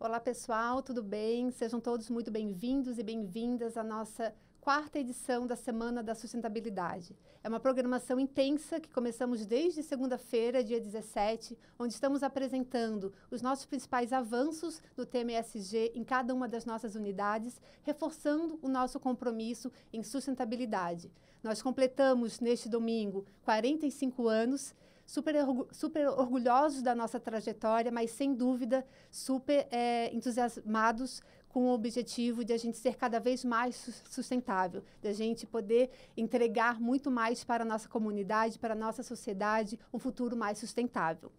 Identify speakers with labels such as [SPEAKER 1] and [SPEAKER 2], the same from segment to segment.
[SPEAKER 1] Olá, pessoal, tudo bem? Sejam todos muito bem-vindos e bem-vindas à nossa quarta edição da Semana da Sustentabilidade. É uma programação intensa que começamos desde segunda-feira, dia 17, onde estamos apresentando os nossos principais avanços do TMSG em cada uma das nossas unidades, reforçando o nosso compromisso em sustentabilidade. Nós completamos neste domingo 45 anos super, super orgulhosos da nossa trajetória, mas sem dúvida super é, entusiasmados com o objetivo de a gente ser cada vez mais sustentável, de a gente poder entregar muito mais para a nossa comunidade, para a nossa sociedade, um futuro mais sustentável.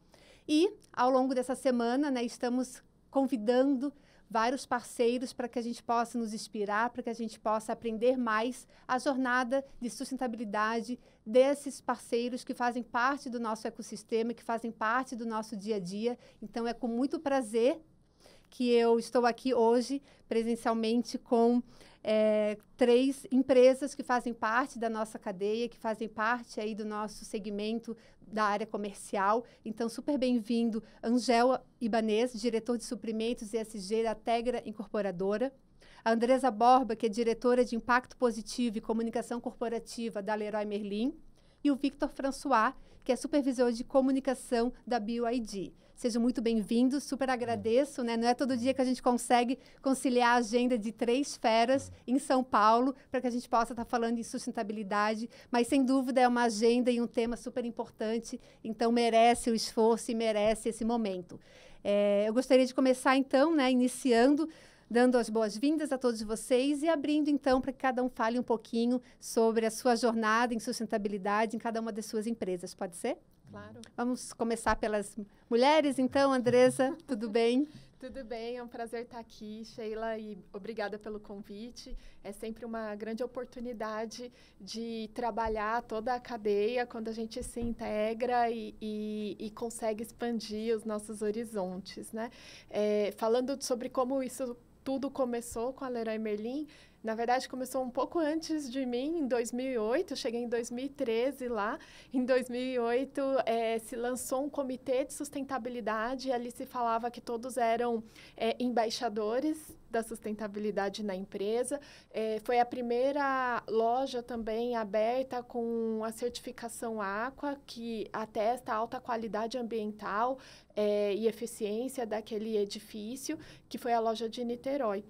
[SPEAKER 1] E, ao longo dessa semana, né, estamos convidando vários parceiros para que a gente possa nos inspirar, para que a gente possa aprender mais a jornada de sustentabilidade desses parceiros que fazem parte do nosso ecossistema, que fazem parte do nosso dia a dia. Então, é com muito prazer que eu estou aqui hoje presencialmente com é, três empresas que fazem parte da nossa cadeia, que fazem parte aí do nosso segmento da área comercial. Então, super bem-vindo, Angel Ibanez, diretor de suprimentos ESG da Tegra Incorporadora. A Andresa Borba, que é diretora de Impacto Positivo e Comunicação Corporativa da Leroy Merlin. E o Victor François, que é supervisor de comunicação da BioID. Sejam muito bem-vindos, super agradeço, né? Não é todo dia que a gente consegue conciliar a agenda de três feras em São Paulo para que a gente possa estar tá falando em sustentabilidade, mas sem dúvida é uma agenda e um tema super importante, então merece o esforço e merece esse momento. É, eu gostaria de começar então, né, iniciando dando as boas-vindas a todos vocês e abrindo então para que cada um fale um pouquinho sobre a sua jornada em sustentabilidade em cada uma das suas empresas, pode ser? Claro. Vamos começar pelas mulheres, então, Andresa, tudo bem?
[SPEAKER 2] Tudo bem, é um prazer estar aqui, Sheila, e obrigada pelo convite. É sempre uma grande oportunidade de trabalhar toda a cadeia quando a gente se integra e, e, e consegue expandir os nossos horizontes, né? É, falando sobre como isso tudo começou com a Leroy Merlin, na verdade, começou um pouco antes de mim, em 2008. Eu cheguei em 2013 lá. Em 2008, é, eh, se lançou um comitê de sustentabilidade. ali se falava que todos eram é, embaixadores da sustentabilidade na empresa. É, foi a primeira loja também aberta com a certificação Aqua, que atesta a alta qualidade ambiental e eficiência daquele edifício, que foi a loja de Niterói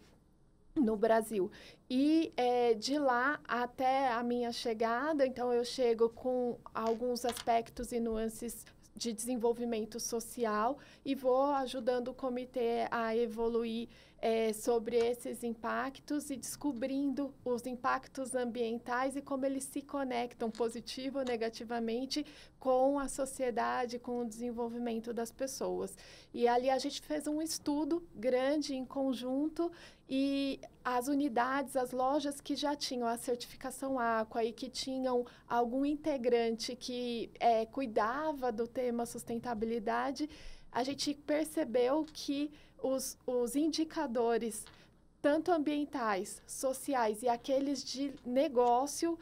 [SPEAKER 2] no Brasil. E é, de lá até a minha chegada, então eu chego com alguns aspectos e nuances de desenvolvimento social e vou ajudando o comitê a evoluir é, sobre esses impactos e descobrindo os impactos ambientais e como eles se conectam positivo ou negativamente com a sociedade, com o desenvolvimento das pessoas. E ali a gente fez um estudo grande em conjunto e as unidades, as lojas que já tinham a certificação Aqua e que tinham algum integrante que é, cuidava do tema sustentabilidade, a gente percebeu que os, os indicadores, tanto ambientais, sociais e aqueles de negócio,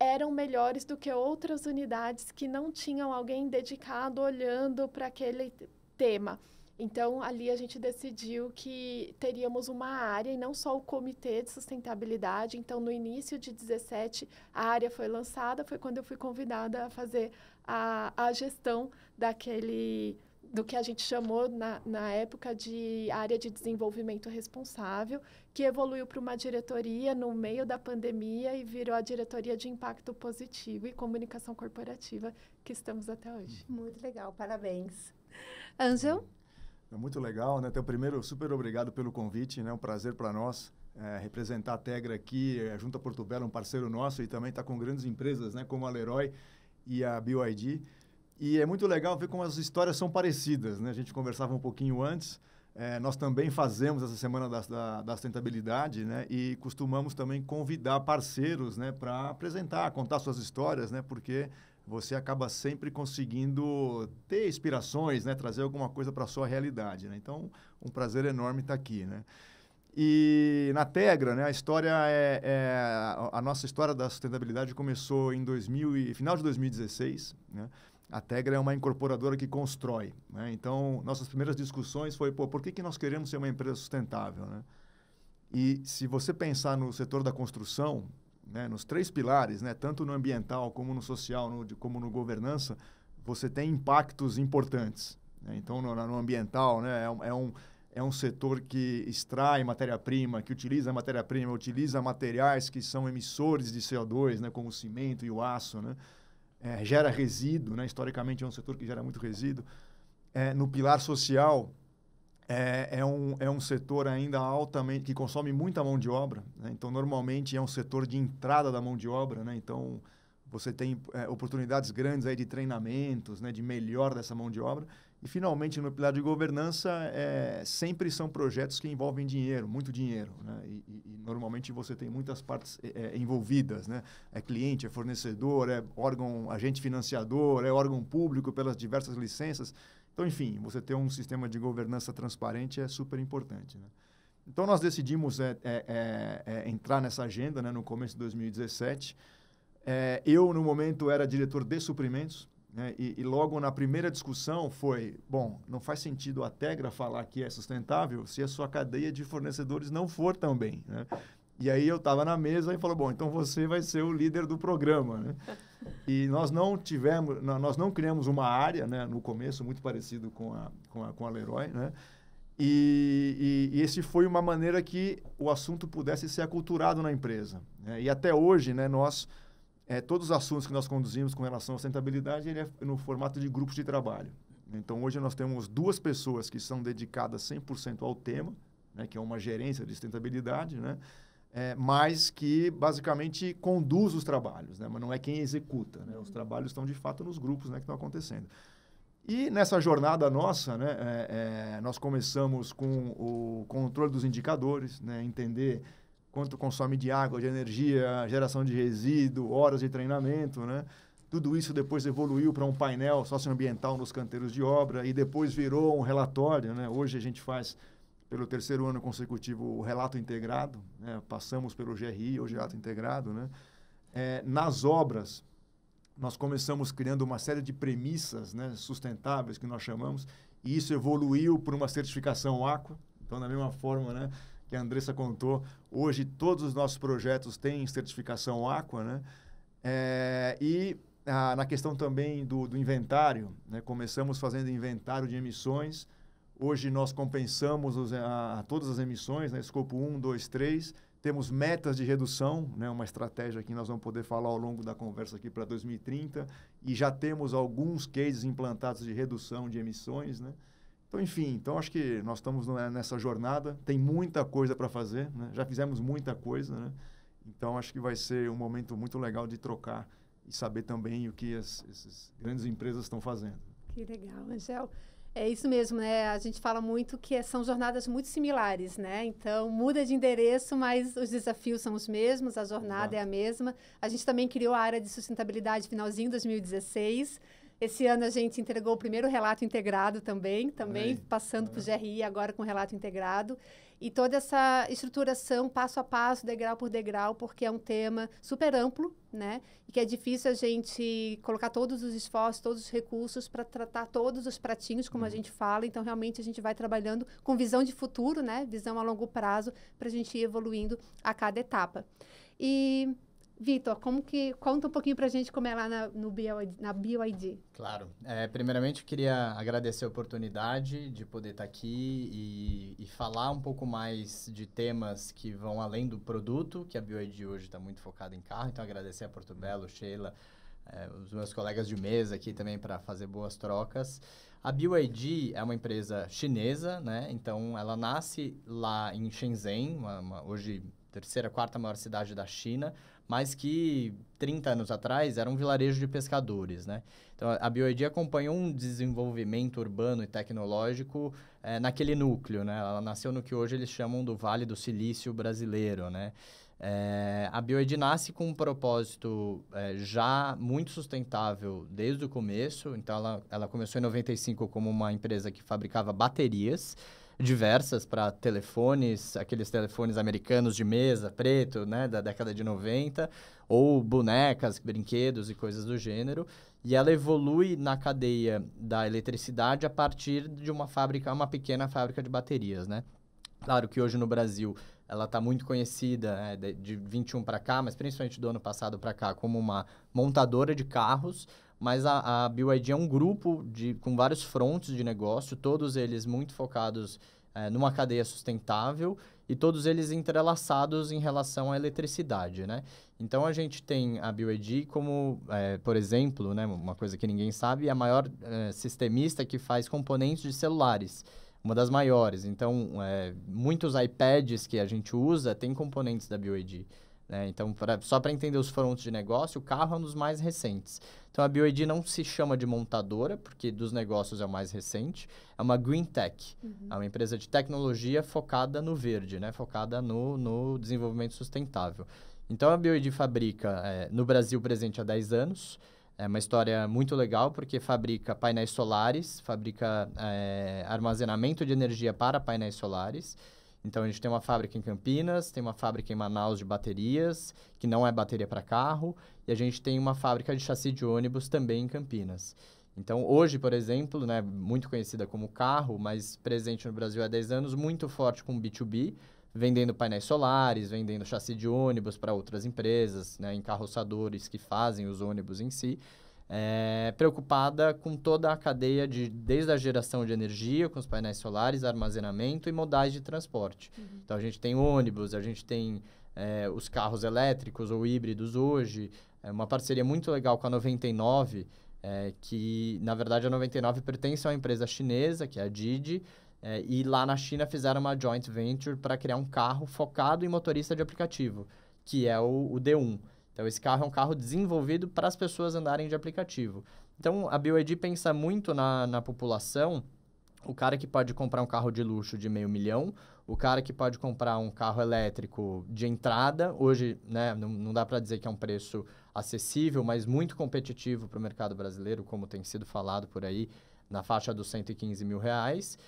[SPEAKER 2] eram melhores do que outras unidades que não tinham alguém dedicado olhando para aquele tema. Então, ali a gente decidiu que teríamos uma área e não só o Comitê de Sustentabilidade. Então, no início de 17, a área foi lançada, foi quando eu fui convidada a fazer a, a gestão daquele do que a gente chamou na, na época de área de desenvolvimento responsável, que evoluiu para uma diretoria no meio da pandemia e virou a diretoria de impacto positivo e comunicação corporativa que estamos até hoje.
[SPEAKER 1] Muito legal, parabéns. Angel?
[SPEAKER 3] É muito legal, né? Então, primeiro, super obrigado pelo convite, né? Um prazer para nós é, representar a Tegra aqui, é, junto a Porto Belo, um parceiro nosso e também está com grandes empresas, né? Como a Leroy e a BioID. E é muito legal ver como as histórias são parecidas, né? A gente conversava um pouquinho antes. É, nós também fazemos essa semana da, da, da, sustentabilidade, né? E costumamos também convidar parceiros, né? Para apresentar, contar suas histórias, né? Porque você acaba sempre conseguindo ter inspirações, né? trazer alguma coisa para a sua realidade. Né? Então, um prazer enorme estar tá aqui. Né? E na Tegra, né, a história é, é, a nossa história da sustentabilidade começou em 2000 e, final de 2016. Né? A Tegra é uma incorporadora que constrói. Né? Então, nossas primeiras discussões foi pô, por que, que nós queremos ser uma empresa sustentável? Né? E se você pensar no setor da construção, né, nos três pilares, né, tanto no ambiental como no social, no, de, como no governança, você tem impactos importantes. Né? Então, no, no ambiental, né, é, um, é, um, é um setor que extrai matéria-prima, que utiliza matéria-prima, utiliza materiais que são emissores de CO2, né, como o cimento e o aço. Né? É, gera resíduo, né? historicamente é um setor que gera muito resíduo. É, no pilar social, é, é, um, é um setor ainda altamente que consome muita mão de obra. Né? Então, normalmente é um setor de entrada da mão de obra. Né? Então, você tem é, oportunidades grandes aí de treinamentos, né? de melhor dessa mão de obra. E, finalmente, no pilar de governança, é, sempre são projetos que envolvem dinheiro, muito dinheiro. Né? E, e, e normalmente você tem muitas partes é, é envolvidas. Né? É cliente, é fornecedor, é órgão, agente financiador, é órgão público pelas diversas licenças. Então, enfim, você ter um sistema de governança transparente é super importante. Né? Então, nós decidimos é, é, é, é entrar nessa agenda né, no começo de 2017. É, eu, no momento, era diretor de suprimentos né, e, e, logo na primeira discussão foi, bom, não faz sentido a Tegra falar que é sustentável se a sua cadeia de fornecedores não for também. Né? E aí eu estava na mesa e falou, bom, então você vai ser o líder do programa. Né? E nós não tivemos, nós não criamos uma área, né, no começo, muito parecido com a, com a, com a Leroy, né? E, e, e esse foi uma maneira que o assunto pudesse ser aculturado na empresa. Né? E até hoje, né, nós, é, todos os assuntos que nós conduzimos com relação à sustentabilidade, ele é no formato de grupos de trabalho. Então, hoje nós temos duas pessoas que são dedicadas 100% ao tema, né, que é uma gerência de sustentabilidade, né? é, mas que basicamente conduz os trabalhos, né? mas não é quem executa. Né? Os trabalhos estão de fato nos grupos né, que estão acontecendo. E nessa jornada nossa, né, é, é, nós começamos com o controle dos indicadores, né, entender quanto consome de água, de energia, geração de resíduo, horas de treinamento, né? Tudo isso depois evoluiu para um painel socioambiental nos canteiros de obra e depois virou um relatório, né? Hoje a gente faz pelo terceiro ano consecutivo o relato integrado, né? passamos pelo GRI, hoje é relato integrado. Né? É, nas obras, nós começamos criando uma série de premissas né, sustentáveis, que nós chamamos, e isso evoluiu para uma certificação Aqua. Então, da mesma forma né, que a Andressa contou, hoje todos os nossos projetos têm certificação Aqua. Né? É, e ah, na questão também do, do inventário, né, começamos fazendo inventário de emissões Hoje nós compensamos os, a, a todas as emissões, né, escopo 1, 2, 3. Temos metas de redução, né, uma estratégia que nós vamos poder falar ao longo da conversa aqui para 2030. E já temos alguns cases implantados de redução de emissões. Né? Então, enfim, então acho que nós estamos nessa jornada. Tem muita coisa para fazer, né? já fizemos muita coisa. Né? Então, acho que vai ser um momento muito legal de trocar e saber também o que essas grandes empresas estão fazendo.
[SPEAKER 1] Que legal, Angel. É isso mesmo, né? A gente fala muito que é, são jornadas muito similares, né? Então, muda de endereço, mas os desafios são os mesmos, a jornada Exato. é a mesma. A gente também criou a área de sustentabilidade finalzinho de 2016. Esse ano a gente entregou o primeiro relato integrado também, também Amém. passando para o GRI agora com relato integrado. E toda essa estruturação passo a passo, degrau por degrau, porque é um tema super amplo, né? E que é difícil a gente colocar todos os esforços, todos os recursos para tratar todos os pratinhos, como uhum. a gente fala. Então, realmente, a gente vai trabalhando com visão de futuro, né? Visão a longo prazo, para a gente ir evoluindo a cada etapa. E Vitor, como que conta um pouquinho para a gente como é lá na, no Bio, na BioID.
[SPEAKER 4] Claro. É, primeiramente, eu queria agradecer a oportunidade de poder estar tá aqui e, e, falar um pouco mais de temas que vão além do produto, que a BioID hoje está muito focada em carro. Então, agradecer a Porto Belo, Sheila, é, os meus colegas de mesa aqui também para fazer boas trocas. A BioID é uma empresa chinesa, né? Então, ela nasce lá em Shenzhen, uma, uma, hoje terceira, quarta maior cidade da China mas que 30 anos atrás era um vilarejo de pescadores, né? Então, a Bioedia acompanhou um desenvolvimento urbano e tecnológico é, naquele núcleo, né? Ela nasceu no que hoje eles chamam do Vale do Silício brasileiro, né? É, a Bioed nasce com um propósito é, já muito sustentável desde o começo. Então, ela, ela começou em 95 como uma empresa que fabricava baterias diversas para telefones, aqueles telefones americanos de mesa, preto, né, da década de 90, ou bonecas, brinquedos e coisas do gênero. E ela evolui na cadeia da eletricidade a partir de uma fábrica, uma pequena fábrica de baterias, né? Claro que hoje no Brasil ela está muito conhecida né, de, 21 para cá, mas principalmente do ano passado para cá, como uma montadora de carros, mas a, a BYD é um grupo de, com vários frontes de negócio, todos eles muito focados é, numa cadeia sustentável e todos eles entrelaçados em relação à eletricidade, né? Então, a gente tem a BYD como, é, por exemplo, né, uma coisa que ninguém sabe, é a maior é, sistemista que faz componentes de celulares uma das maiores. Então, é, muitos iPads que a gente usa têm componentes da BYD. Né? Então, pra, só para entender os frontes de negócio, o carro é um dos mais recentes. Então, a Bioed não se chama de montadora, porque dos negócios é o mais recente. É uma green tech, uhum. é uma empresa de tecnologia focada no verde, né? focada no, no desenvolvimento sustentável. Então, a Bioed fabrica é, no Brasil presente há 10 anos. É uma história muito legal porque fabrica painéis solares, fabrica é, armazenamento de energia para painéis solares então a gente tem uma fábrica em Campinas, tem uma fábrica em Manaus de baterias, que não é bateria para carro, e a gente tem uma fábrica de chassi de ônibus também em Campinas. Então, hoje, por exemplo, né, muito conhecida como carro, mas presente no Brasil há 10 anos, muito forte com B2B, vendendo painéis solares, vendendo chassi de ônibus para outras empresas, né, encarroçadores que fazem os ônibus em si é, preocupada com toda a cadeia de desde a geração de energia com os painéis solares, armazenamento e modais de transporte. Uhum. Então a gente tem ônibus, a gente tem é, os carros elétricos ou híbridos hoje. É uma parceria muito legal com a 99, é, eh, que na verdade a 99 pertence a uma empresa chinesa, que é a Didi, e lá na China fizeram uma joint venture para criar um carro focado em motorista de aplicativo, que é o, o D1. Então, esse carro é um carro desenvolvido para as pessoas andarem de aplicativo. Então, a BYD pensa muito na, na população, o cara que pode comprar um carro de luxo de meio milhão, o cara que pode comprar um carro elétrico de entrada, hoje né, não, não dá para dizer que é um preço acessível, mas muito competitivo para o mercado brasileiro, como tem sido falado por aí, na faixa dos 115 mil reais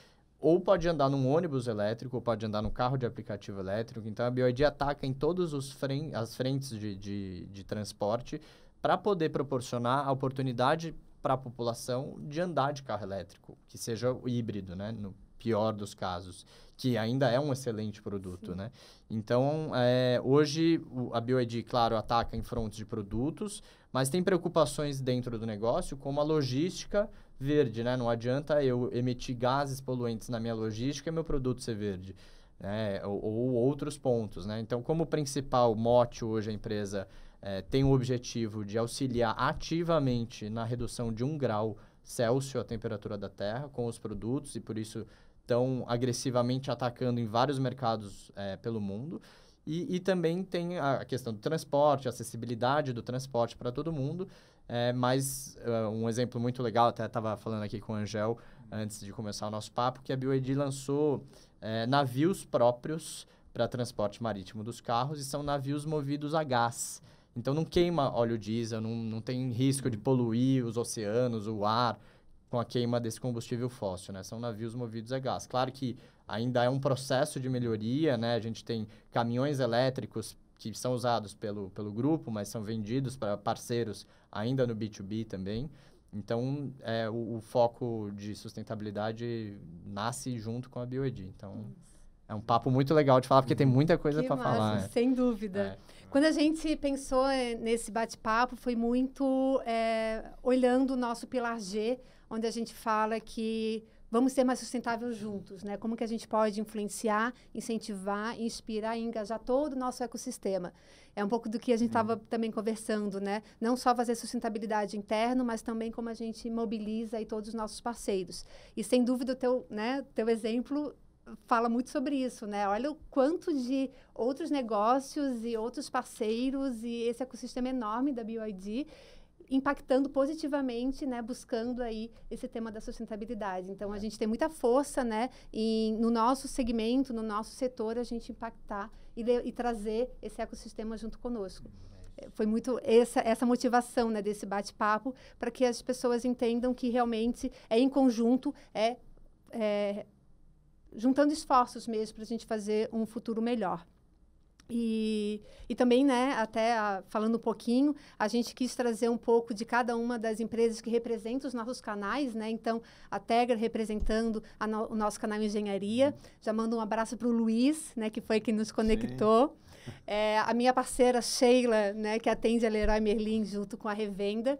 [SPEAKER 4] ou pode andar num ônibus elétrico, ou pode andar num carro de aplicativo elétrico. Então a BYD ataca em todas fren as frentes de, de, de transporte para poder proporcionar a oportunidade para a população de andar de carro elétrico, que seja o híbrido, né? No pior dos casos, que ainda é um excelente produto, Sim. né? Então, é, hoje o, a BYD, claro, ataca em frontes de produtos, mas tem preocupações dentro do negócio, como a logística verde, né? Não adianta eu emitir gases poluentes na minha logística e meu produto ser verde. Né? Ou, ou outros pontos, né? Então, como principal mote hoje a empresa é, tem o objetivo de auxiliar ativamente na redução de um grau Celsius a temperatura da Terra com os produtos e por isso tão agressivamente atacando em vários mercados é, pelo mundo. E, e, também tem a questão do transporte, acessibilidade do transporte para todo mundo. É, mas uh, um exemplo muito legal, até estava falando aqui com o Angel antes de começar o nosso papo, que a BioED lançou é, navios próprios para transporte marítimo dos carros e são navios movidos a gás. Então não queima óleo diesel, não, não tem risco de poluir os oceanos, o ar com a queima desse combustível fóssil, né? São navios movidos a gás. Claro que ainda é um processo de melhoria, né? A gente tem caminhões elétricos que são usados pelo, pelo grupo, mas são vendidos para parceiros ainda no B2B também. Então, é, o, o, foco de sustentabilidade nasce junto com a BioED. Então, Isso. é um papo muito legal de falar, porque tem uhum. muita coisa para falar. Né?
[SPEAKER 1] Sem dúvida. É. Quando a gente pensou é, nesse bate-papo, foi muito é, olhando o nosso pilar G, onde a gente fala que vamos ser mais sustentáveis juntos, né? Como que a gente pode influenciar, incentivar, inspirar e engajar todo o nosso ecossistema? É um pouco do que a gente estava uhum. também conversando, né? Não só fazer sustentabilidade interno, mas também como a gente mobiliza e todos os nossos parceiros. E sem dúvida o teu, né, teu exemplo fala muito sobre isso, né? Olha o quanto de outros negócios e outros parceiros e esse ecossistema enorme da BYD impactando positivamente, né, buscando aí esse tema da sustentabilidade. Então a é. gente tem muita força, né, em, no nosso segmento, no nosso setor, a gente impactar e, de, e trazer esse ecossistema junto conosco uhum. é, foi muito essa, essa motivação né, desse bate-papo para que as pessoas entendam que realmente é em conjunto, é, é juntando esforços mesmo para a gente fazer um futuro melhor. E, e também, né, até a, ah, falando um pouquinho, a gente quis trazer um pouco de cada uma das empresas que representam os nossos canais, né? Então, a Tegra representando a no, o nosso canal Engenharia. Já mando um abraço para o Luiz, né, que foi quem nos conectou. É, a minha parceira Sheila, né, que atende a Leroy Merlin junto com a Revenda.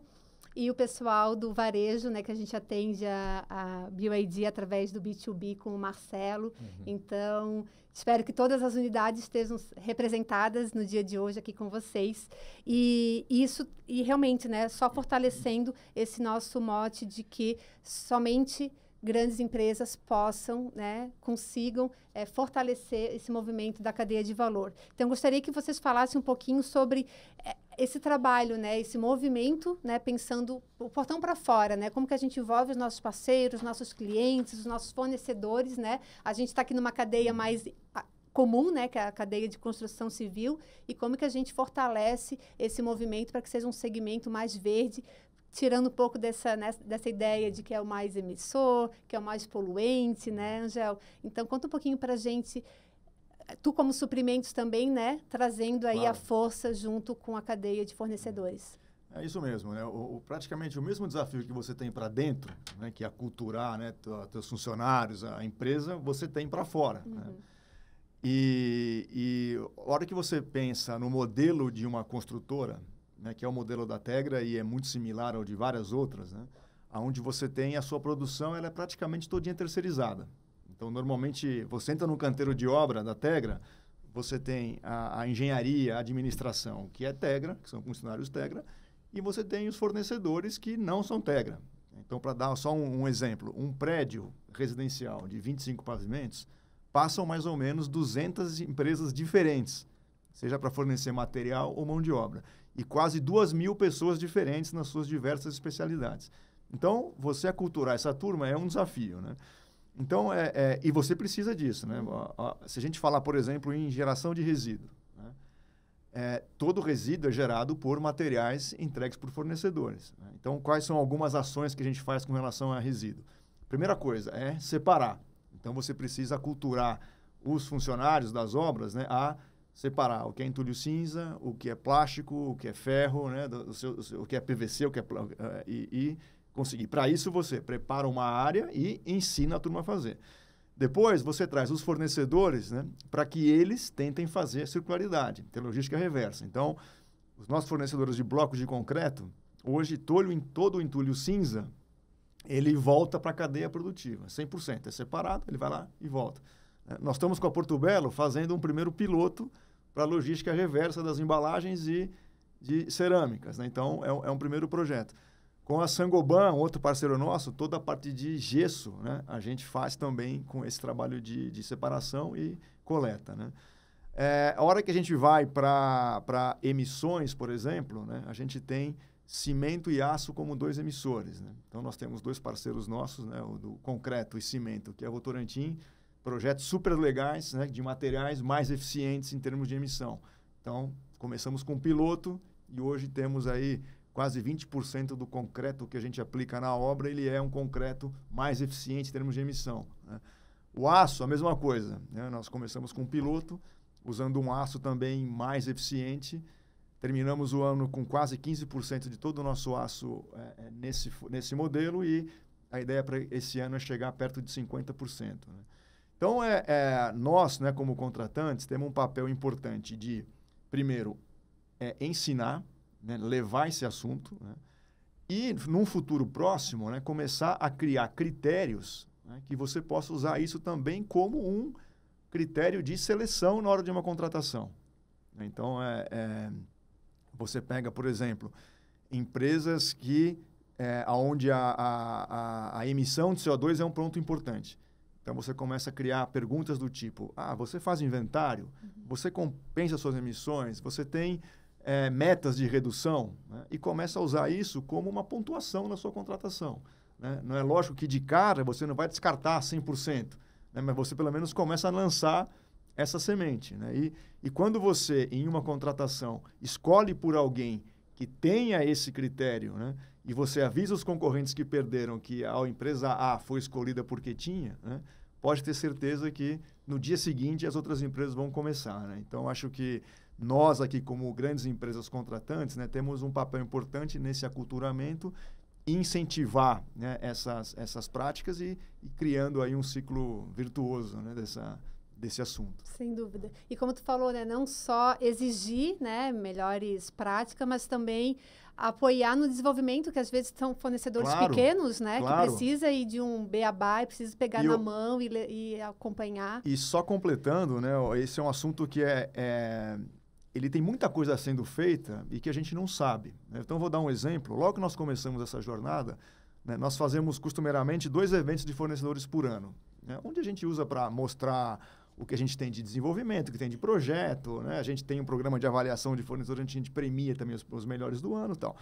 [SPEAKER 1] E o pessoal do varejo, né, que a gente atende a, a BioID através do B2B com o Marcelo. Uhum. Então, espero que todas as unidades estejam representadas no dia de hoje aqui com vocês. E, isso, e realmente, né, só fortalecendo esse nosso mote de que somente grandes empresas possam, né, consigam é, fortalecer esse movimento da cadeia de valor. Então, gostaria que vocês falassem um pouquinho sobre é, esse trabalho, né, esse movimento, né, pensando o portão para fora, né, como que a gente envolve os nossos parceiros, nossos clientes, os nossos fornecedores, né, a gente está aqui numa cadeia mais ah, comum, né, que é a cadeia de construção civil, e como que a gente fortalece esse movimento para que seja um segmento mais verde, tirando um pouco dessa, né, dessa ideia de que é o mais emissor, que é o mais poluente, né, Angel? Então, conta um pouquinho para a gente tu como suprimentos também, né, trazendo aí claro. a força junto com a cadeia de
[SPEAKER 3] fornecedores. É isso mesmo, né? O, o praticamente o mesmo desafio que você tem para dentro, né, que é aculturar, né, teus funcionários, a empresa, você tem para fora. Né? Uhum. Né? E, e a hora que você pensa no modelo de uma construtora, né, que é o modelo da Tegra e é muito similar ao de várias outras, né, onde você tem a sua produção, ela é praticamente todinha terceirizada. Então, normalmente, você entra no canteiro de obra da Tegra, você tem a, a, engenharia, a administração, que é Tegra, que são funcionários Tegra, e você tem os fornecedores que não são Tegra. Então, para dar só um, um, exemplo, um prédio residencial de 25 pavimentos passam mais ou menos 200 empresas diferentes, seja para fornecer material ou mão de obra, e quase 2 mil pessoas diferentes nas suas diversas especialidades. Então, você aculturar essa turma é um desafio, né? Então, é, é, e você precisa disso. Né? Se a gente falar, por exemplo, em geração de resíduo, né? é, todo resíduo é gerado por materiais entregues por fornecedores. Né? Então, quais são algumas ações que a gente faz com relação a resíduo? Primeira coisa é separar. Então, você precisa culturar os funcionários das obras né, a separar o que é entulho cinza, o que é plástico, o que é ferro, né, do, do seu, o que é PVC, o que é, é e, e conseguir. Para isso, você prepara uma área e ensina a turma a fazer. Depois, você traz os fornecedores né, para que eles tentem fazer a circularidade, ter logística reversa. Então, os nossos fornecedores de blocos de concreto, hoje, tolho em todo o entulho cinza, ele volta para a cadeia produtiva, 100%. É separado, ele vai lá e volta. É, nós estamos com a Porto Belo fazendo um primeiro piloto para logística reversa das embalagens e de cerâmicas. Né? Então, é, é um primeiro projeto. Com a Sangoban, outro parceiro nosso, toda a parte de gesso, né? A gente faz também com esse trabalho de, de separação e coleta, né? É, a hora que a gente vai para emissões, por exemplo, né? A gente tem cimento e aço como dois emissores. Né? Então, nós temos dois parceiros nossos, né? o do concreto e cimento, que é a Votorantim, projetos super legais né? de materiais mais eficientes em termos de emissão. Então, começamos com um piloto e hoje temos aí quase 20% do concreto que a gente aplica na obra, ele é um concreto mais eficiente em termos de emissão. Né? O aço, a mesma coisa. Né? Nós começamos com um piloto, usando um aço também mais eficiente. Terminamos o ano com quase 15% de todo o nosso aço é, é, nesse, nesse modelo e a ideia para esse ano é chegar perto de 50%. Né? Então, é, é, nós, né, como contratantes, temos um papel importante de, primeiro, é, ensinar né, levar esse assunto né, e, num futuro próximo, né, começar a criar critérios né, que você possa usar isso também como um critério de seleção na hora de uma contratação. Então, é, é você pega, por exemplo, empresas que é, onde a, a, a, emissão de CO2 é um ponto importante. Então você começa a criar perguntas do tipo: ah, você faz inventário? Uhum. Você compensa suas emissões? Você tem é, metas de redução né? e começa a usar isso como uma pontuação na sua contratação. Né? Não é lógico que de cara você não vai descartar 100%, né? mas você pelo menos começa a lançar essa semente. Né? E, e quando você, em uma contratação, escolhe por alguém que tenha esse critério, né? e você avisa os concorrentes que perderam que a empresa A foi escolhida porque tinha, né? pode ter certeza que no dia seguinte as outras empresas vão começar. Né? Então, acho que nós aqui, como grandes empresas contratantes, né, temos um papel importante nesse aculturamento incentivar né, essas, essas práticas e, e, criando aí um ciclo virtuoso né, dessa, desse assunto.
[SPEAKER 1] Sem dúvida. E como tu falou, né, não só exigir né, melhores práticas, mas também apoiar no desenvolvimento, que às vezes são fornecedores claro, pequenos, né? Claro. Que precisa ir de um beabá e precisa pegar e na mão e, e, acompanhar.
[SPEAKER 3] E só completando, né? Esse é um assunto que é, é ele tem muita coisa sendo feita e que a gente não sabe. Né? Então, vou dar um exemplo. Logo que nós começamos essa jornada, né, nós fazemos costumeiramente dois eventos de fornecedores por ano, né, onde a gente usa para mostrar o que a gente tem de desenvolvimento, o que tem de projeto, né? a gente tem um programa de avaliação de fornecedores, a gente premia também os, os melhores do ano e tal.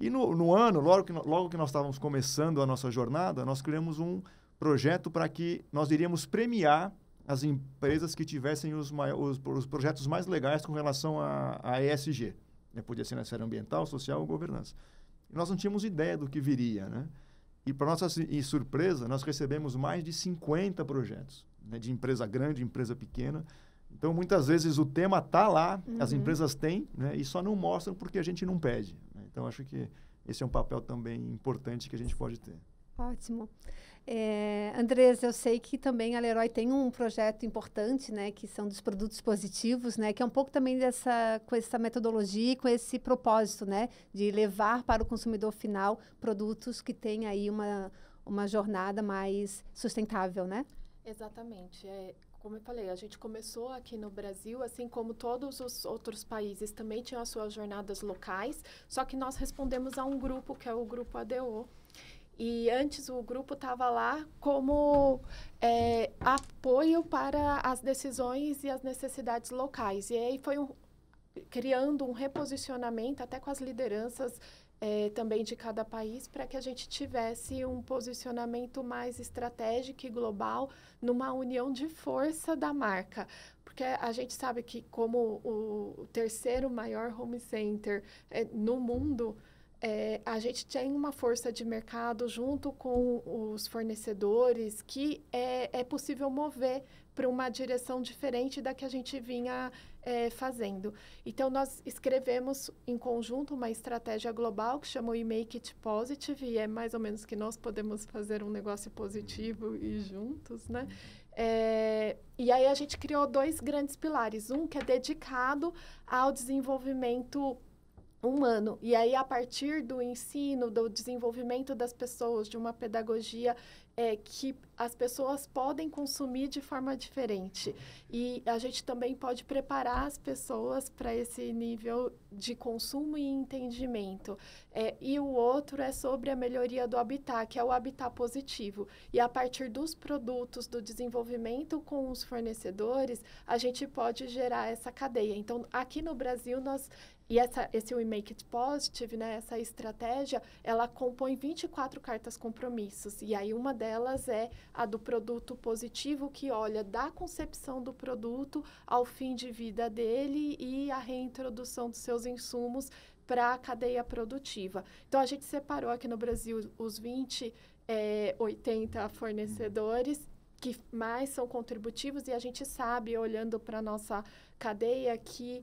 [SPEAKER 3] E no, no, ano, logo que, logo que nós estávamos começando a nossa jornada, nós criamos um projeto para que nós iríamos premiar as empresas que tivessem os, os, os projetos mais legais com relação a, a ESG. Né? Podia ser na esfera ambiental, social ou governança. E nós não tínhamos ideia do que viria, né? E para nossa surpresa, nós recebemos mais de 50 projetos, né? de empresa grande, empresa pequena. Então, muitas vezes o tema está lá, uhum. as empresas têm, né? e só não mostram porque a gente não pede. Né? Então, acho que esse é um papel também importante que a gente pode ter.
[SPEAKER 1] Ótimo. É, eh, Andres, eu sei que também a Leroy tem um projeto importante, né, que são dos produtos positivos, né, que é um pouco também dessa com essa metodologia, com esse propósito, né, de levar para o consumidor final produtos que têm aí uma uma jornada mais sustentável, né?
[SPEAKER 2] Exatamente. É, como eu falei, a gente começou aqui no Brasil, assim como todos os outros países também tinham as suas jornadas locais, só que nós respondemos a um grupo que é o grupo ADO, e antes o grupo estava lá como é, apoio para as decisões e as necessidades locais. E aí foi um, criando um reposicionamento até com as lideranças é, também de cada país para que a gente tivesse um posicionamento mais estratégico e global numa união de força da marca. Porque a gente sabe que como o terceiro maior home center é, no mundo, é, a gente tem uma força de mercado junto com os fornecedores que é, é possível mover para uma direção diferente da que a gente vinha é, fazendo. Então, nós escrevemos em conjunto uma estratégia global que chamou E-Make It Positive, e é mais ou menos que nós podemos fazer um negócio positivo e juntos, né? É, e aí a gente criou dois grandes pilares. Um que é dedicado ao desenvolvimento humano. E aí, a partir do ensino, do desenvolvimento das pessoas, de uma pedagogia é, que as pessoas podem consumir de forma diferente. E a gente também pode preparar as pessoas para esse nível de consumo e entendimento. É, e o outro é sobre a melhoria do habitat, que é o habitat positivo. E a partir dos produtos, do desenvolvimento com os fornecedores, a gente pode gerar essa cadeia. Então, aqui no Brasil, nós e essa, esse We Make It Positive, né, essa estratégia, ela compõe 24 cartas compromissos. E aí uma delas é a do produto positivo, que olha da concepção do produto ao fim de vida dele e a reintrodução dos seus insumos para a cadeia produtiva. Então, a gente separou aqui no Brasil os 20, é, 80 fornecedores que mais são contributivos e a gente sabe, olhando para a nossa cadeia, que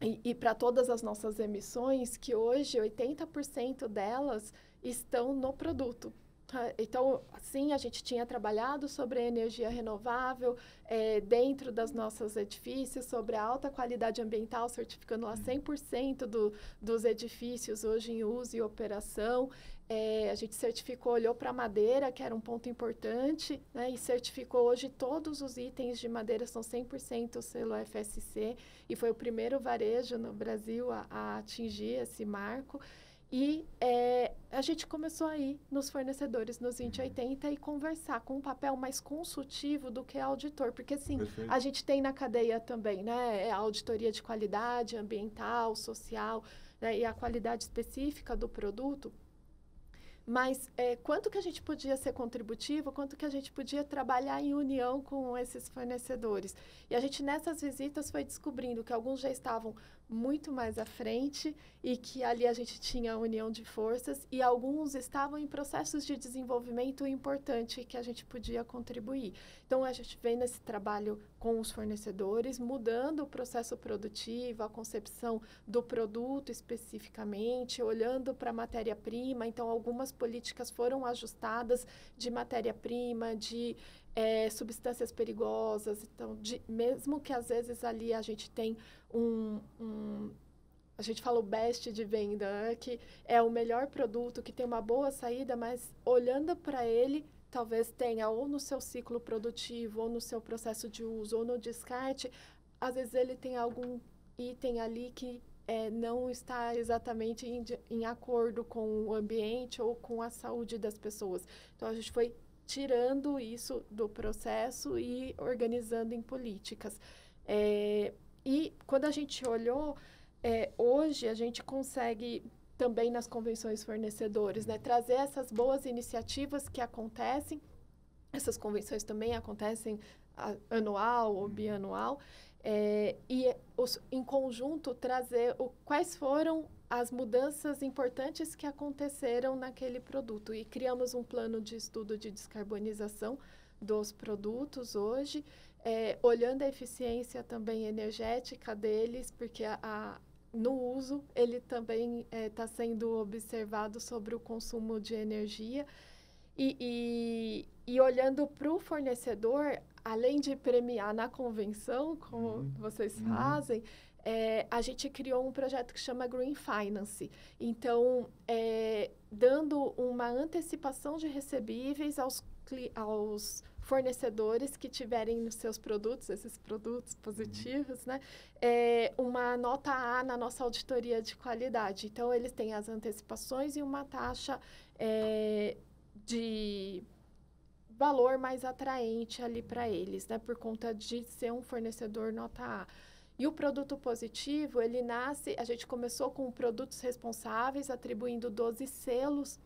[SPEAKER 2] e, e para todas as nossas emissões, que hoje 80% delas estão no produto. Ah, então, assim, a gente tinha trabalhado sobre energia renovável é, dentro das nossas edifícios, sobre a alta qualidade ambiental, certificando lá 100% uhum. do, dos edifícios hoje em uso e operação. É, a gente certificou, olhou para a madeira, que era um ponto importante, né, e certificou hoje todos os itens de madeira são 100% selo FSC, e foi o primeiro varejo no Brasil a, a atingir esse marco. E é, a gente começou aí nos fornecedores nos 2080 uhum. e conversar com um papel mais consultivo do que auditor, porque assim, Perfeito. a gente tem na cadeia também, né, é auditoria de qualidade ambiental, social, né, e a qualidade específica do produto mas é, quanto que a gente podia ser contributivo, quanto que a gente podia trabalhar em união com esses fornecedores. E a gente nessas visitas foi descobrindo que alguns já estavam muito mais à frente e que ali a gente tinha união de forças e alguns estavam em processos de desenvolvimento importante que a gente podia contribuir. Então a gente vem nesse trabalho com os fornecedores, mudando o processo produtivo, a concepção do produto especificamente, olhando para a matéria-prima, então algumas políticas foram ajustadas de matéria-prima, de é, substâncias perigosas. Então, de, mesmo que às vezes ali a gente tem um, um a gente fala o best de venda, né? que é o melhor produto, que tem uma boa saída, mas olhando para ele, talvez tenha ou no seu ciclo produtivo, ou no seu processo de uso, ou no descarte, às vezes ele tem algum item ali que é, não está exatamente em, em acordo com o ambiente ou com a saúde das pessoas. Então, a gente foi tirando isso do processo e organizando em políticas. É, e quando a gente olhou, é, hoje a gente consegue também nas convenções fornecedores, né, trazer essas boas iniciativas que acontecem. Essas convenções também acontecem a, anual ou uhum. bianual. Uhum. É, e os, em conjunto trazer o, quais foram as mudanças importantes que aconteceram naquele produto. E criamos um plano de estudo de descarbonização dos produtos hoje, é, olhando a eficiência também energética deles, porque a, a no uso ele também está é, tá sendo observado sobre o consumo de energia. E, e, e olhando para o fornecedor, além de premiar na convenção, como uhum. vocês uhum. fazem, é, a gente criou um projeto que chama Green Finance. Então, é, dando uma antecipação de recebíveis aos, aos fornecedores que tiverem nos seus produtos, esses produtos uhum. positivos, né, é, uma nota A na nossa auditoria de qualidade. Então, eles têm as antecipações e uma taxa é, de valor mais atraente ali para eles, né? Por conta de ser um fornecedor nota A. E o produto positivo, ele nasce, a gente começou com produtos responsáveis, atribuindo 12 selos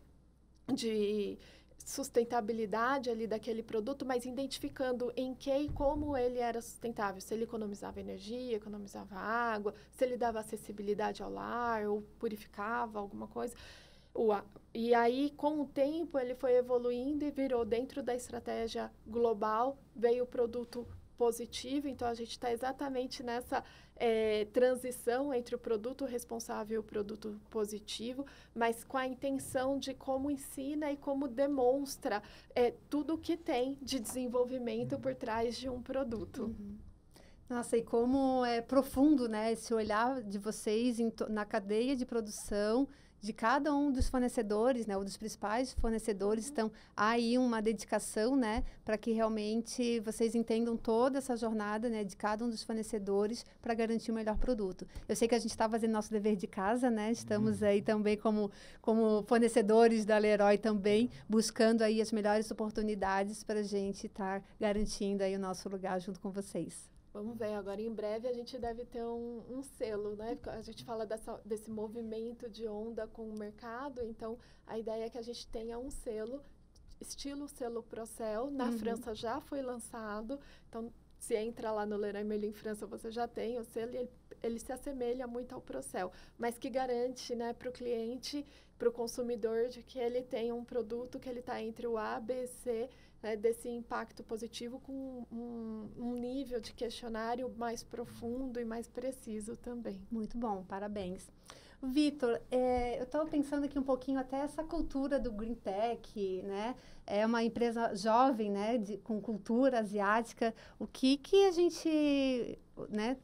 [SPEAKER 2] de sustentabilidade ali daquele produto, mas identificando em que e como ele era sustentável, se ele economizava energia, economizava água, se ele dava acessibilidade ao lar ou purificava alguma coisa. O, e aí, com o tempo, ele foi evoluindo e virou dentro da estratégia global, veio o produto positivo, então a gente está exatamente nessa é, transição entre o produto responsável e o produto positivo, mas com a intenção de como ensina e como demonstra
[SPEAKER 1] é, tudo o que tem de desenvolvimento por trás de um produto. Uhum. Nossa, e como é profundo, né, esse olhar de vocês na cadeia de produção de cada um dos fornecedores, né, ou dos principais fornecedores, uhum. estão aí uma dedicação, né, para que realmente vocês entendam toda essa jornada, né, de cada um dos fornecedores para garantir o melhor produto. Eu sei que a gente está fazendo nosso dever de casa, né, estamos uhum. aí também como, como fornecedores da Leroy também, buscando aí as melhores oportunidades para a gente estar tá garantindo aí o nosso lugar junto com vocês.
[SPEAKER 2] Vamos ver, agora em breve a gente deve ter um, um selo, né? a gente fala dessa, desse movimento de onda com o mercado, então a ideia é que a gente tenha um selo, estilo selo Procel, na uhum. França já foi lançado, então se entra lá no Leroy Merlin França, você já tem o selo e ele, ele se assemelha muito ao Procel, mas que garante né, para o cliente, para o consumidor, de que ele tem um produto que ele está entre o A, B, C né, desse impacto positivo com um, um, nível de questionário
[SPEAKER 1] mais profundo e mais preciso também. Muito bom, parabéns. Vitor, é, eu estava pensando aqui um pouquinho até essa cultura do Green Tech, né? É uma empresa jovem, né, de, com cultura asiática. O que que a gente, né,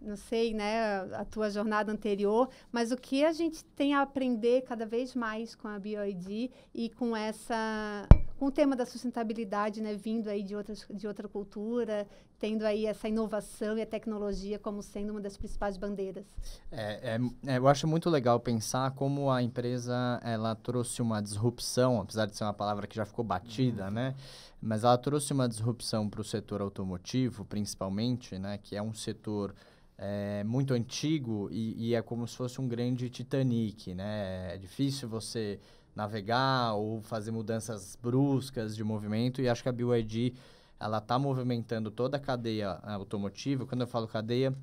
[SPEAKER 1] não sei, né, a tua jornada anterior, mas o que a gente tem a aprender cada vez mais com a BioID e com essa com o tema da sustentabilidade, né, vindo aí de, outras, de outra cultura, tendo aí essa inovação e a tecnologia como sendo uma das principais bandeiras.
[SPEAKER 4] É, é, é, eu acho muito legal pensar como a empresa ela trouxe uma disrupção, apesar de ser uma palavra que já ficou batida, uhum. né? Mas ela trouxe uma disrupção para o setor automotivo, principalmente, né? Que é um setor é, muito antigo e, e, é como se fosse um grande Titanic, né? É difícil você navegar ou fazer mudanças bruscas de movimento e acho que a BYD ela está movimentando toda a cadeia eh, automotiva. Quando eu falo cadeia,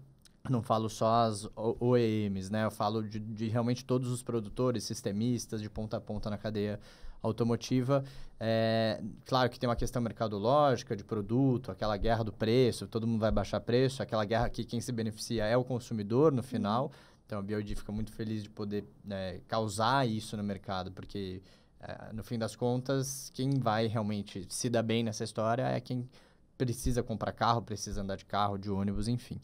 [SPEAKER 4] não falo só as OEMs, né? Eu falo de, de realmente todos os produtores, sistemistas, de ponta a ponta na cadeia automotiva. É, claro que tem uma questão mercadológica de produto, aquela guerra do preço, todo mundo vai baixar preço, aquela guerra que quem se beneficia é o consumidor no final. Uhum então a BioD fica muito feliz de poder né, causar isso no mercado, porque é, no fim das contas, quem vai realmente se dar bem nessa história é quem precisa comprar carro, precisa andar de carro, de ônibus, enfim.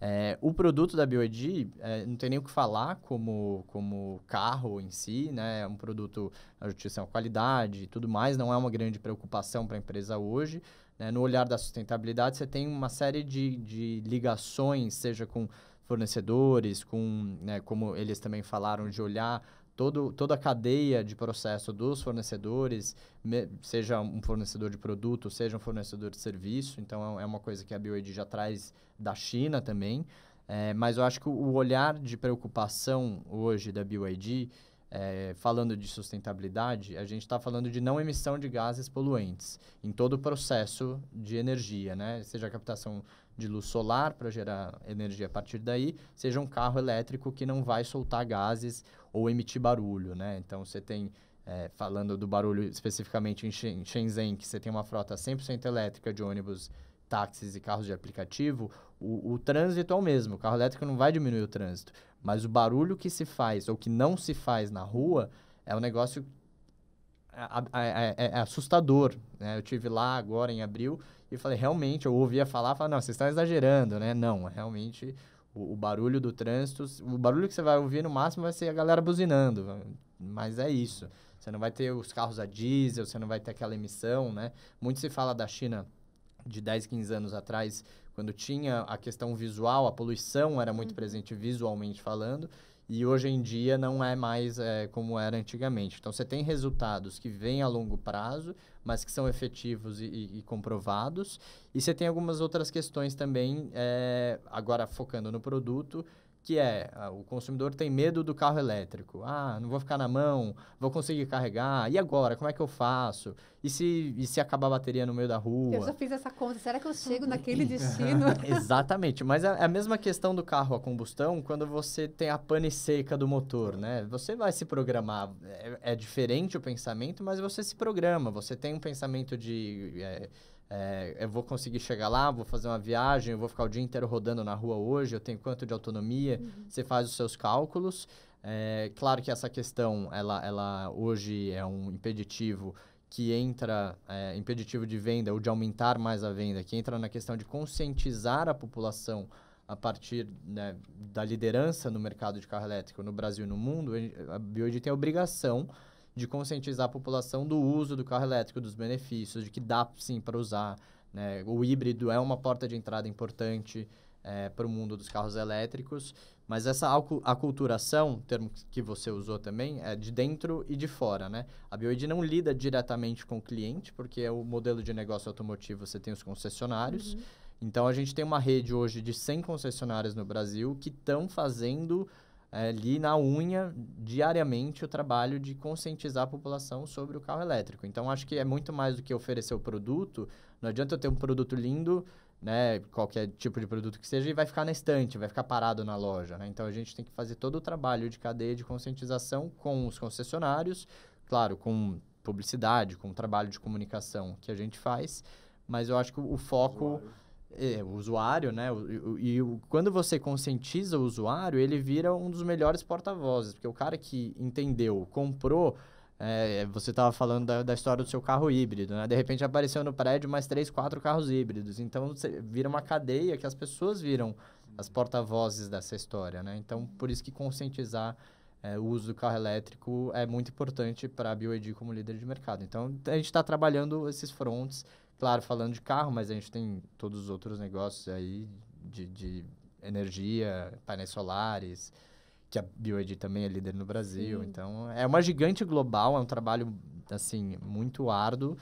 [SPEAKER 4] É, o produto da BioID é, não tem nem o que falar como, como carro em si, né? É um produto, a justiça é qualidade e tudo mais, não é uma grande preocupação para a empresa hoje. Né? No olhar da sustentabilidade, você tem uma série de, de ligações, seja com fornecedores, com, né, como eles também falaram, de olhar todo, toda a cadeia de processo dos fornecedores, me, seja um fornecedor de produto, seja um fornecedor de serviço. Então, é, é uma coisa que a BioID já traz da China também. É, mas eu acho que o olhar de preocupação hoje da BioID, é, falando de sustentabilidade, a gente está falando de não emissão de gases poluentes em todo o processo de energia, né? seja a captação de luz solar para gerar energia a partir daí, seja um carro elétrico que não vai soltar gases ou emitir barulho, né? Então você tem é, falando do barulho especificamente em Shenzhen, que você tem uma frota 100% elétrica de ônibus, táxis e carros de aplicativo, o, o, trânsito é o mesmo. O carro elétrico não vai diminuir o trânsito. Mas o barulho que se faz ou que não se faz na rua é um negócio. É, é, é assustador. Né? Eu tive lá agora em abril e falei, realmente, eu ouvia falar, falava, não, vocês estão exagerando, né? Não, realmente o, o, barulho do trânsito, o barulho que você vai ouvir no máximo vai ser a galera buzinando, mas é isso. Você não vai ter os carros a diesel, você não vai ter aquela emissão, né? Muito se fala da China de 10, 15 anos atrás, quando tinha a questão visual, a poluição era muito uhum. presente visualmente falando, e hoje em dia não é mais é, como era antigamente. Então você tem resultados que vêm a longo prazo, mas que são efetivos e, e, comprovados, e você tem algumas outras questões também, é, agora focando no produto, que é o consumidor tem medo do carro elétrico. Ah, não vou ficar na mão, vou conseguir carregar. E agora? Como é que eu faço? E se, e se acabar a bateria no meio da rua? Eu já
[SPEAKER 1] fiz essa conta. Será que eu chego naquele destino?
[SPEAKER 4] Exatamente. Mas é, é a mesma questão do carro a combustão quando você tem a pane seca do motor, né? Você vai se programar. É, é diferente o pensamento, mas você se programa. Você tem um pensamento de. É, é, eu vou conseguir chegar lá, vou fazer uma viagem, eu vou ficar o dia inteiro rodando na rua hoje, eu tenho quanto de autonomia? Uhum. Você faz os seus cálculos. É, claro que essa questão, ela, ela hoje é um impeditivo que entra, é, impeditivo de venda ou de aumentar mais a venda, que entra na questão de conscientizar a população a partir né, da liderança no mercado de carro elétrico no Brasil e no mundo, a Bioid tem a obrigação de conscientizar a população do uso do carro elétrico, dos benefícios, de que dá sim para usar. Né? O híbrido é uma porta de entrada importante é, eh, para o mundo dos carros elétricos, mas essa aculturação, termo que você usou também, é de dentro e de fora. Né? A BioID não lida diretamente com o cliente, porque é o modelo de negócio automotivo você tem os concessionários. Uhum. Então a gente tem uma rede hoje de 100 concessionárias no Brasil que estão fazendo é, ali na unha, diariamente, o trabalho de conscientizar a população sobre o carro elétrico. Então, acho que é muito mais do que oferecer o produto. Não adianta eu ter um produto lindo, né, qualquer tipo de produto que seja, e vai ficar na estante, vai ficar parado na loja. Né? Então, a gente tem que fazer todo o trabalho de cadeia de conscientização com os concessionários, claro, com publicidade, com o trabalho de comunicação que a gente faz, mas eu acho que o foco... Claro é, o usuário, né? E, quando você conscientiza o usuário, ele vira um dos melhores porta-vozes, porque o cara que entendeu, comprou. É, você estava falando da, da, história do seu carro híbrido, né? De repente apareceu no prédio mais três, quatro carros híbridos. Então você vira uma cadeia que as pessoas viram as porta-vozes dessa história, né? Então por isso que conscientizar é, o uso do carro elétrico é muito importante para a BioED como líder de mercado. Então a gente está trabalhando esses fronts Claro, falando de carro, mas a gente tem todos os outros negócios aí de, de energia, painéis solares, que a BioEd também é líder no Brasil. Sim. Então, é uma gigante global, é um trabalho, assim, muito árduo,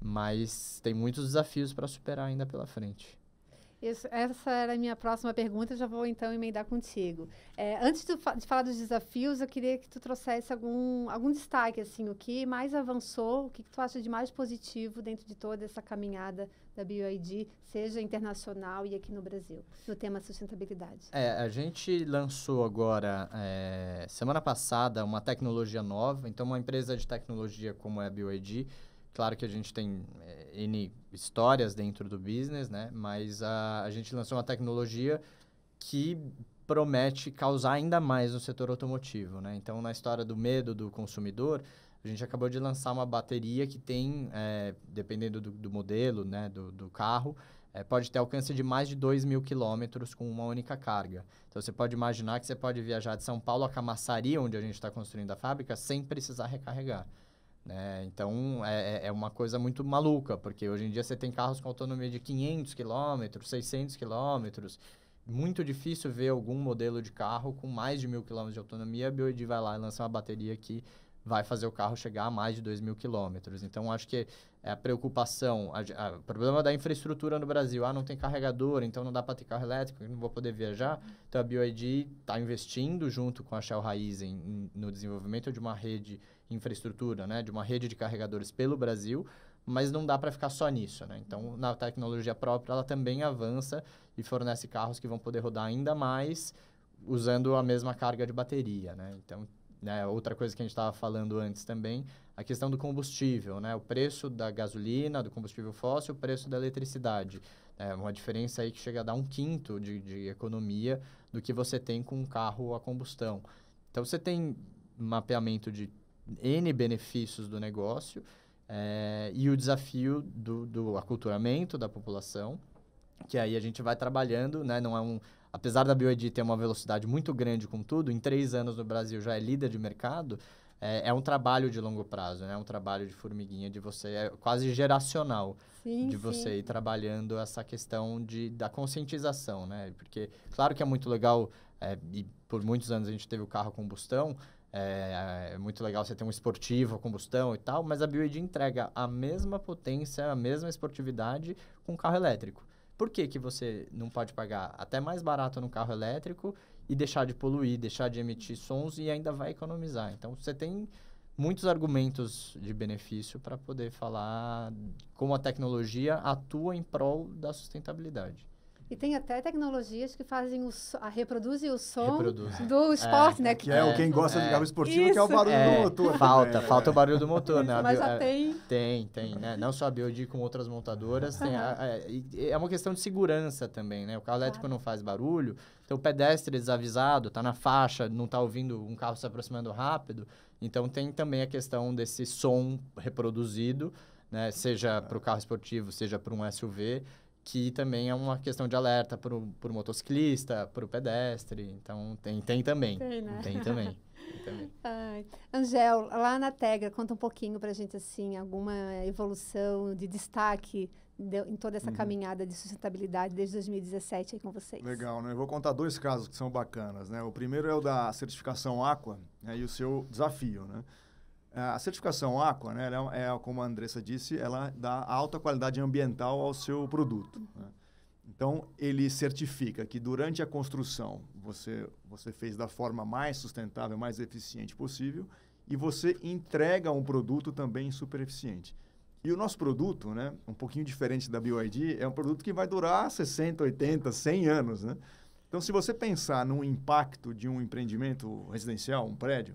[SPEAKER 4] mas tem muitos desafios para superar ainda pela frente.
[SPEAKER 1] Isso, essa era a minha próxima pergunta, já vou então emendar contigo. É, antes de, de, falar dos desafios, eu queria que tu trouxesse algum, algum destaque, assim, o que mais avançou, o que, que tu acha de mais positivo dentro de toda essa caminhada da BioID, seja internacional e aqui no Brasil, no tema sustentabilidade.
[SPEAKER 4] É, a gente lançou agora, é, semana passada, uma tecnologia nova, então uma empresa de tecnologia como é a BioID Claro que a gente tem eh, N histórias dentro do business, né? Mas a, a gente lançou uma tecnologia que promete causar ainda mais no setor automotivo, né? Então, na história do medo do consumidor, a gente acabou de lançar uma bateria que tem, é, dependendo do, do, modelo, né, do, do carro, é, pode ter alcance de mais de 2 mil quilômetros com uma única carga. Então, você pode imaginar que você pode viajar de São Paulo a Camaçari, onde a gente está construindo a fábrica, sem precisar recarregar. Né? Então, é, é, é uma coisa muito maluca, porque hoje em dia você tem carros com autonomia de 500 km, 600 km. Muito difícil ver algum modelo de carro com mais de mil quilômetros de autonomia. A BioID vai lá e lança uma bateria que vai fazer o carro chegar a mais de 2 mil quilômetros. Então, acho que é a preocupação, o problema da infraestrutura no Brasil, ah, não tem carregador, então não dá para ter carro elétrico, não vou poder viajar. Então, a BioID está investindo junto com a Shell Raiz em, em, no desenvolvimento de uma rede infraestrutura, né, de uma rede de carregadores pelo Brasil, mas não dá para ficar só nisso, né? Então, na tecnologia própria, ela também avança e fornece carros que vão poder rodar ainda mais usando a mesma carga de bateria, né? Então, né, outra coisa que a gente estava falando antes também, a questão do combustível, né? O preço da gasolina, do combustível fóssil, o preço da eletricidade. É uma diferença aí que chega a dar um quinto de, de economia do que você tem com um carro a combustão. Então, você tem mapeamento de N benefícios do negócio é, e o desafio do, do aculturamento da população, que aí a gente vai trabalhando, né? Não é um, apesar da BioID ter uma velocidade muito grande com tudo, em três anos no Brasil já é líder de mercado, é, é um trabalho de longo prazo, né? É um trabalho de formiguinha, de você, é quase geracional, sim, de você sim. ir trabalhando essa questão de, da conscientização, né? Porque, claro que é muito legal, é, e por muitos anos a gente teve o carro combustão, é, é, muito legal você ter um esportivo, combustão e tal, mas a BYD entrega a mesma potência, a mesma esportividade com carro elétrico. Por que, que você não pode pagar até mais barato no carro elétrico e deixar de poluir, deixar de emitir sons e ainda vai economizar? Então, você tem muitos argumentos de benefício para poder falar como a tecnologia atua em prol da sustentabilidade.
[SPEAKER 1] E tem até tecnologias que fazem o so, reproduzem o som Reproduz. do é,
[SPEAKER 4] esporte, é, né? Que, é, é, quem gosta é, de carro esportivo, isso. que é o barulho do é, motor. Falta, né? falta o barulho do motor, né? Mas a, é, tem. Tem, tem, né? Não só a BioD com outras montadoras. A, é uma questão de segurança também, né? O carro elétrico claro. não faz barulho. Então, o pedestre desavisado, tá na faixa, não tá ouvindo um carro se aproximando rápido. Então, tem também a questão desse som reproduzido, né? Seja para o carro esportivo, seja para um SUV que também é uma questão de alerta para o motociclista, para o pedestre. Então, tem, tem também. Tem, né? Tem também. Ai.
[SPEAKER 1] Angel, lá na Tegra, conta um pouquinho para a gente, assim, alguma evolução de destaque de, em toda essa uhum. caminhada de sustentabilidade desde 2017 aí com vocês. Legal,
[SPEAKER 3] né? Eu vou contar dois casos que são bacanas, né? O primeiro é o da certificação Aqua né? e o seu desafio, né? É, a certificação Aqua, né, ela é, é, como a Andressa disse, ela dá alta qualidade ambiental ao seu produto. Uhum. Né? Então, ele certifica que durante a construção você, você fez da forma mais sustentável, mais eficiente possível e você entrega um produto também super eficiente. E o nosso produto, né, um pouquinho diferente da BioID, é um produto que vai durar 60, 80, 100 anos. Né? Então, se você pensar no impacto de um empreendimento residencial, um prédio,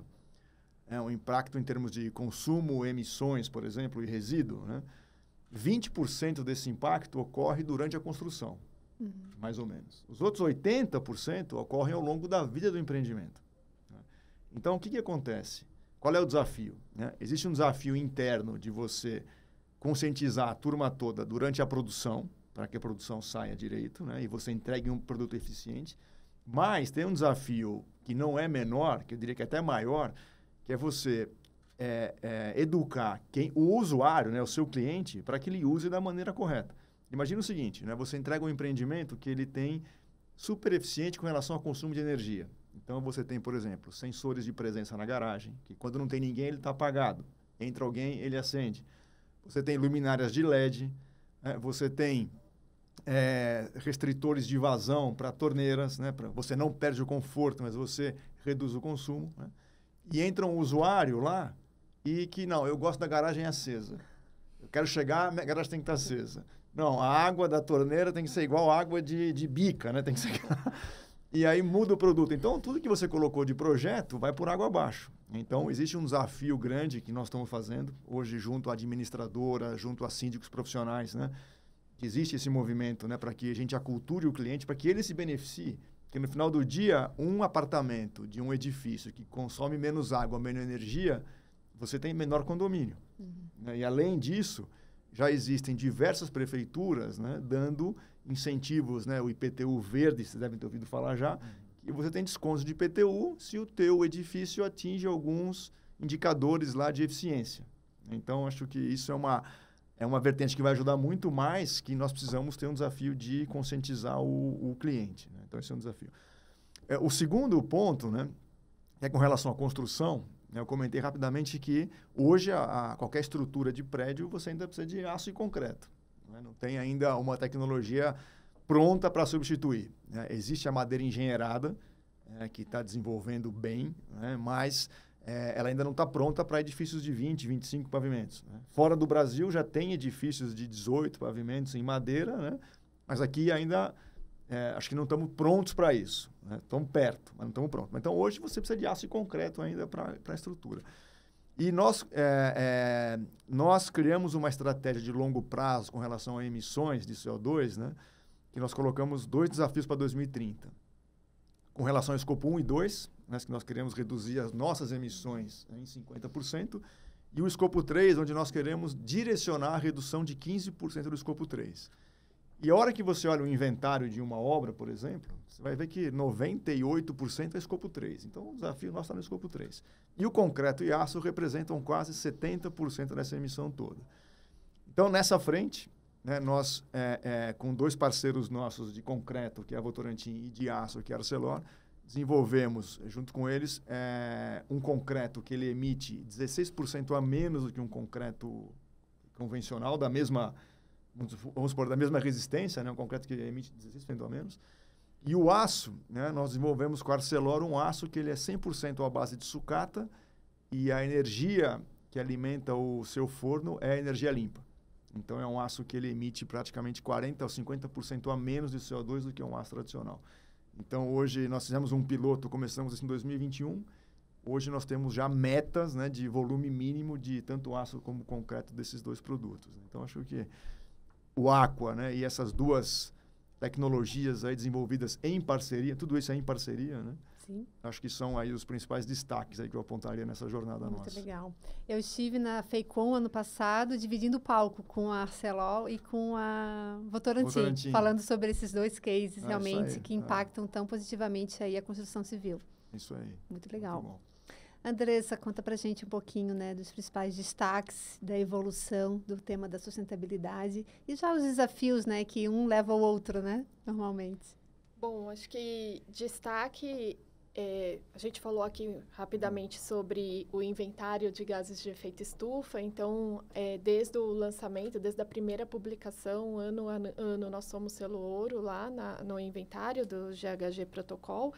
[SPEAKER 3] é, né, um impacto em termos de consumo, emissões, por exemplo, e resíduo, né? 20% desse impacto ocorre durante a construção, uhum. mais ou menos. Os outros 80% ocorrem ao longo da vida do empreendimento. Né? Então, o que, que acontece? Qual é o desafio? Né? Existe um desafio interno de você conscientizar a turma toda durante a produção, para que a produção saia direito né? e você entregue um produto eficiente. Mas tem um desafio que não é menor, que eu diria que é até maior, que é você é, é, educar quem, o usuário, né, o seu cliente, para que ele use da maneira correta. Imagina o seguinte, né, você entrega um empreendimento que ele tem super eficiente com relação ao consumo de energia. Então você tem, por exemplo, sensores de presença na garagem, que quando não tem ninguém ele está apagado. Entra alguém, ele acende. Você tem luminárias de LED, né? você tem é, restritores de vazão para torneiras, né? Pra, você não perde o conforto, mas você reduz o consumo. Né? e entra um usuário lá e que, não, eu gosto da garagem acesa. Eu quero chegar, a garagem tem que estar tá acesa. Não, a água da torneira tem que ser igual a água de, de bica, né? Tem que ser... e aí muda o produto. Então, tudo que você colocou de projeto vai por água abaixo. Então, existe um desafio grande que nós estamos fazendo hoje junto à administradora, junto a síndicos profissionais, né? Existe esse movimento né, para que a gente aculture o cliente, para que ele se beneficie que no final do dia, um apartamento de um edifício que consome menos água, menos energia, você tem menor condomínio. Uhum. Né? E além disso, já existem diversas prefeituras né, dando incentivos, né, o IPTU verde, vocês devem ter ouvido falar já, uhum. que você tem desconto de IPTU se o teu edifício atinge alguns indicadores lá de eficiência. Então, acho que isso é uma é uma vertente que vai ajudar muito mais que nós precisamos ter um desafio de conscientizar o, o cliente. Né? Então, esse é um desafio. É, o segundo ponto né, é com relação à construção. Né, eu comentei rapidamente que hoje a, a, qualquer estrutura de prédio você ainda precisa de aço e concreto. Né? Não tem ainda uma tecnologia pronta para substituir. Né? Existe a madeira engenheirada, é, que está desenvolvendo bem, né? mas é, ela ainda não está pronta para edifícios de 20, 25 pavimentos. Né? Fora do Brasil já tem edifícios de 18 pavimentos em madeira, né? mas aqui ainda é, acho que não estamos prontos para isso. Estamos né? perto, mas não estamos prontos. Então hoje você precisa de aço e concreto ainda para a estrutura. E nós, é, é, nós criamos uma estratégia de longo prazo com relação a emissões de CO2, né? que nós colocamos dois desafios para 2030. Com relação ao escopo 1 e 2, né, que nós queremos reduzir as nossas emissões né, em 50%, e o escopo 3, onde nós queremos direcionar a redução de 15% do escopo 3. E a hora que você olha o inventário de uma obra, por exemplo, você vai ver que 98% é escopo 3. Então, o desafio nosso está no escopo 3. E o concreto e aço representam quase 70% dessa emissão toda. Então, nessa frente, né, nós, é, é, com dois parceiros nossos de concreto, que é a Votorantim, e de aço, que é a Arcelor, desenvolvemos junto com eles é, um concreto que ele emite 16% a menos do que um concreto convencional da mesma vamos supor da mesma resistência né um concreto que emite 16% a menos e o aço né nós desenvolvemos com Arcelor um aço que ele é 100% à base de sucata e a energia que alimenta o seu forno é energia limpa então é um aço que ele emite praticamente 40 ou 50% a menos de CO2 do que um aço tradicional então, hoje nós fizemos um piloto, começamos isso em 2021. Hoje nós temos já metas né, de volume mínimo de tanto aço como concreto desses dois produtos. Né. Então, acho que o Aqua né, e essas duas tecnologias aí desenvolvidas em parceria, tudo isso é em parceria, né? Sim. Acho que são aí os principais destaques aí que eu apontaria nessa jornada Muito nossa. Muito
[SPEAKER 1] legal. Eu estive na Feicom ano passado, dividindo o palco com a Arcelor e com a Votorantim, Votorantim. falando sobre esses dois cases ah, é, realmente que impactam é. tão positivamente aí a construção civil. Isso aí. Muito legal. Muito Andressa, conta para gente um pouquinho né, dos principais destaques da evolução do tema da sustentabilidade e já os desafios né, que um leva ao outro, né, normalmente.
[SPEAKER 2] Bom, acho que destaque é, a gente falou aqui rapidamente sobre o inventário de gases de efeito estufa. Então, é, desde o lançamento, desde a primeira publicação, ano a ano, nós somos selo ouro lá na, no inventário do GHG Protocol.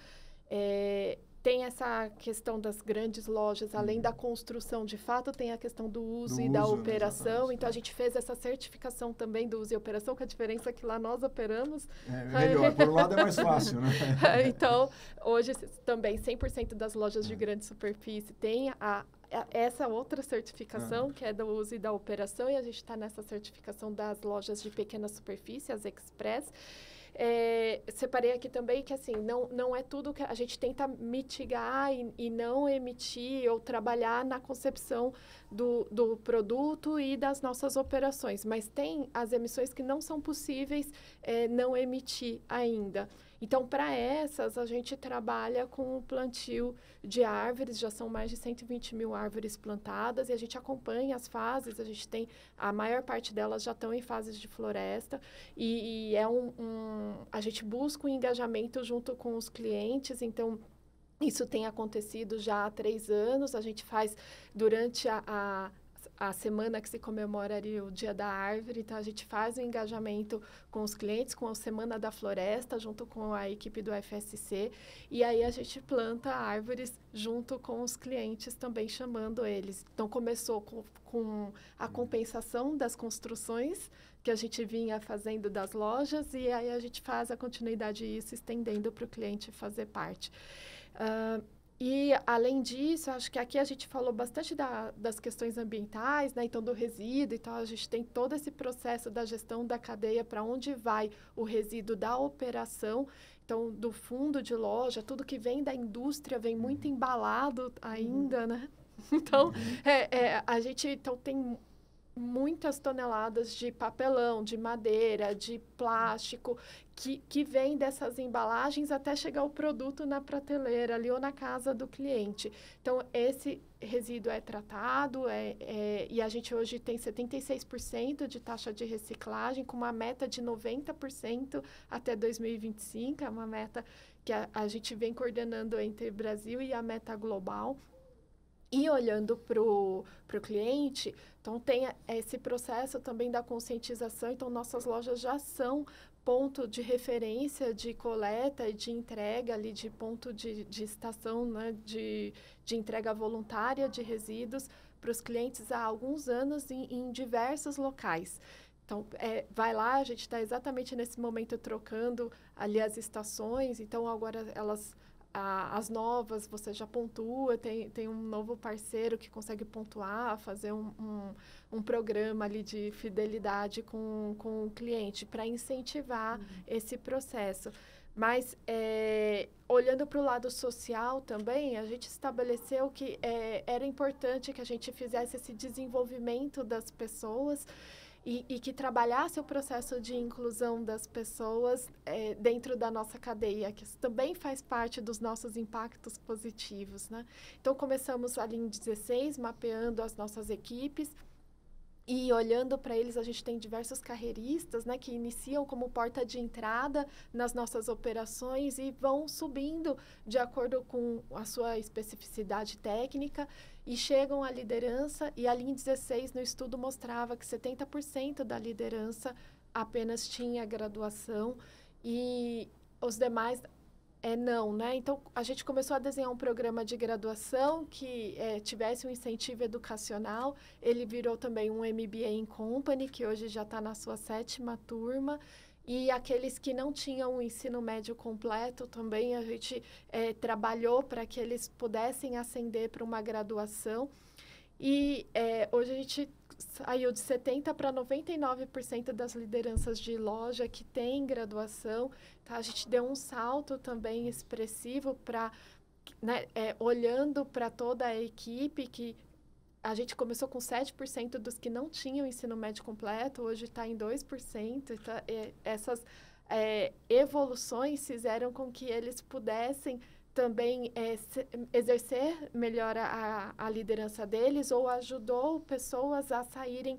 [SPEAKER 2] É, tem essa questão das grandes lojas, além uhum. da construção, de fato, tem a questão do uso do e uso, da operação. Então, a gente fez essa certificação também do uso e operação, com a diferença é que lá nós operamos. É melhor, por um lado é mais fácil, né? então, hoje também 100% das lojas de é. grande superfície tem a, a essa outra certificação, que é do uso e da operação, e a gente está nessa certificação das lojas de pequena superfície, as Express. É, separei aqui também que, assim, não, não é tudo que a gente tenta mitigar e, e não emitir ou trabalhar na concepção do, do produto e das nossas operações, mas tem as emissões que não são possíveis é, não emitir ainda. Então, para essas, a gente trabalha com o plantio de árvores, já são mais de 120 mil árvores plantadas e a gente acompanha as fases, a gente tem, a maior parte delas já estão em fases de floresta e, e é um, um, a gente busca o um engajamento junto com os clientes, então... Isso tem acontecido já há três anos. A gente faz durante a, a a semana que se comemoraria o Dia da Árvore. Então, a gente faz o um engajamento com os clientes, com a Semana da Floresta, junto com a equipe do FSC. E aí, a gente planta árvores junto com os clientes, também chamando eles. Então, começou com, com a compensação das construções que a gente vinha fazendo das lojas, e aí a gente faz a continuidade disso, estendendo para o cliente fazer parte. Uh, e, além disso, acho que aqui a gente falou bastante da, das questões ambientais, né? então do resíduo e tal. A gente tem todo esse processo da gestão da cadeia para onde vai o resíduo da operação. Então, do fundo de loja, tudo que vem da indústria vem muito uhum. embalado ainda, né? Então, uhum. é, é, a gente então, tem muitas toneladas de papelão, de madeira, de plástico, que, que vem dessas embalagens até chegar o produto na prateleira ali ou na casa do cliente. Então, esse resíduo é tratado é, é e a gente hoje tem 76% de taxa de reciclagem, com uma meta de 90% até 2025, é uma meta que a, a gente vem coordenando entre Brasil e a meta global. E olhando para o cliente, então tem esse processo também da conscientização. Então, nossas lojas já são ponto de referência de coleta e de entrega ali, de ponto de, de estação né, de, de entrega voluntária de resíduos para os clientes há alguns anos em, em diversos locais. Então, é, vai lá, a gente está exatamente nesse momento trocando ali as estações, então agora elas a, as novas você já pontua, tem, tem um novo parceiro que consegue pontuar, fazer um, um, um programa ali de fidelidade com, com o cliente para incentivar uhum. esse processo. Mas é, olhando para o lado social também, a gente estabeleceu que é, era importante que a gente fizesse esse desenvolvimento das pessoas e, e que trabalhasse o processo de inclusão das pessoas é, dentro da nossa cadeia, que isso também faz parte dos nossos impactos positivos. Né? Então, começamos ali em 16, mapeando as nossas equipes, e olhando para eles, a gente tem diversos carreiristas, né, que iniciam como porta de entrada nas nossas operações e vão subindo de acordo com a sua especificidade técnica e chegam à liderança. E a Lean 16 no estudo mostrava que 70% da liderança apenas tinha graduação e os demais é não, né? Então a gente começou a desenhar um programa de graduação que é, tivesse um incentivo educacional. Ele virou também um MBA em Company, que hoje já está na sua sétima turma. E aqueles que não tinham o ensino médio completo também a gente é, trabalhou para que eles pudessem ascender para uma graduação. E é, hoje a gente saiu de 70% para 99% das lideranças de loja que têm graduação. Tá? A gente deu um salto também expressivo para. Né, é, olhando para toda a equipe que a gente começou com 7% dos que não tinham ensino médio completo, hoje está em 2%. Tá, essas é, evoluções fizeram com que eles pudessem também é, exercer melhor a, a liderança deles ou ajudou pessoas a saírem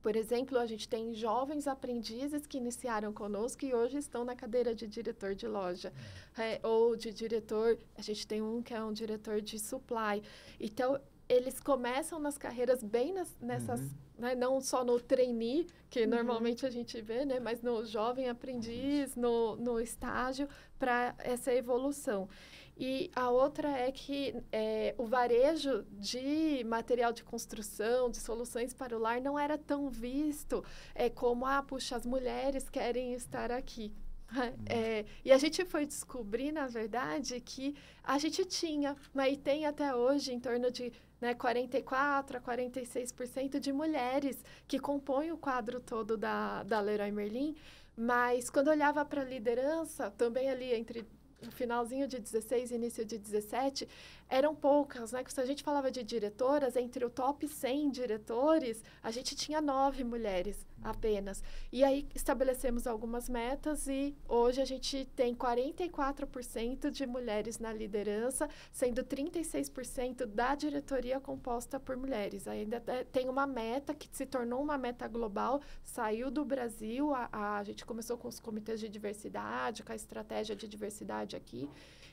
[SPEAKER 2] por exemplo, a gente tem jovens aprendizes que iniciaram conosco e hoje estão na cadeira de diretor de loja. Uhum. É, ou de diretor, a gente tem um que é um diretor de supply. Então, eles começam nas carreiras bem nas, nessas, uhum. né, não só no trainee, que uhum. normalmente a gente vê, né, mas no jovem aprendiz, no, no estágio, para essa evolução. E a outra é que é, o varejo de material de construção, de soluções para o lar, não era tão visto é, como, ah, puxa, as mulheres querem estar aqui. É, e a gente foi descobrir, na verdade, que a gente tinha, né, e tem até hoje em torno de né, 44% a 46% de mulheres que compõem o quadro todo da, da Leroy Merlin. Mas quando olhava para a liderança, também ali entre o finalzinho de 16 início de 17, eram poucas, né? Se a gente falava de diretoras, entre o top 100 diretores, a gente tinha nove mulheres apenas. E aí estabelecemos algumas metas e hoje a gente tem 44% de mulheres na liderança, sendo 36% da diretoria composta por mulheres. Ainda tem uma meta que se tornou uma meta global, saiu do Brasil, a, a, a gente começou com os comitês de diversidade, com a estratégia de diversidade aqui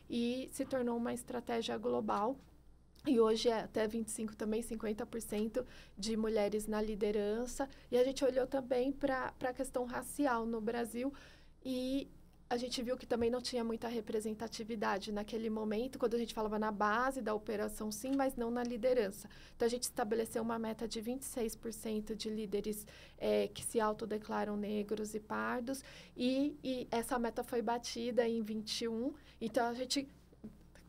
[SPEAKER 2] e se tornou uma estratégia global e hoje é até 25 também, 50% de mulheres na liderança. E a gente olhou também para a questão racial no Brasil. E a gente viu que também não tinha muita representatividade naquele momento, quando a gente falava na base da operação, sim, mas não na liderança. Então, a gente estabeleceu uma meta de 26% de líderes é, que se autodeclaram negros e pardos, e, e essa meta foi batida em 21. Então, a gente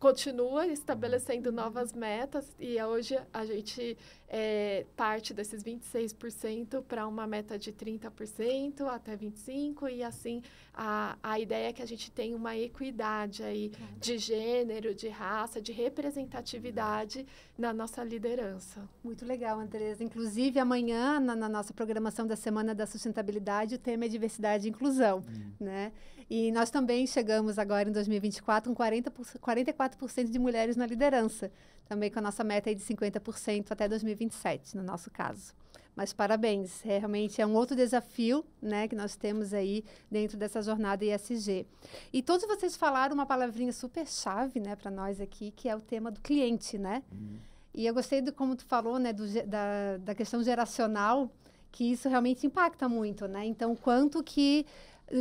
[SPEAKER 2] continua estabelecendo novas metas e é hoje a gente é, parte desses 26% para uma meta de 30% até 25% e assim a, a ideia é que a gente tem uma equidade aí de gênero, de raça, de representatividade na nossa
[SPEAKER 1] liderança. Muito legal, Andresa. Inclusive amanhã na, na nossa programação da Semana da Sustentabilidade o tema é diversidade e inclusão, hum. né? E nós também chegamos agora em 2024 com 40 44% de mulheres na liderança, também com a nossa meta de 50% até 2027, no nosso caso. Mas parabéns, é, realmente é um outro desafio né, que nós temos aí dentro dessa jornada ISG. E todos vocês falaram uma palavrinha super chave né, para nós aqui, que é o tema do cliente, né? Uhum. E eu gostei do como tu falou, né, do, da, da questão geracional, que isso realmente impacta muito, né? Então, quanto que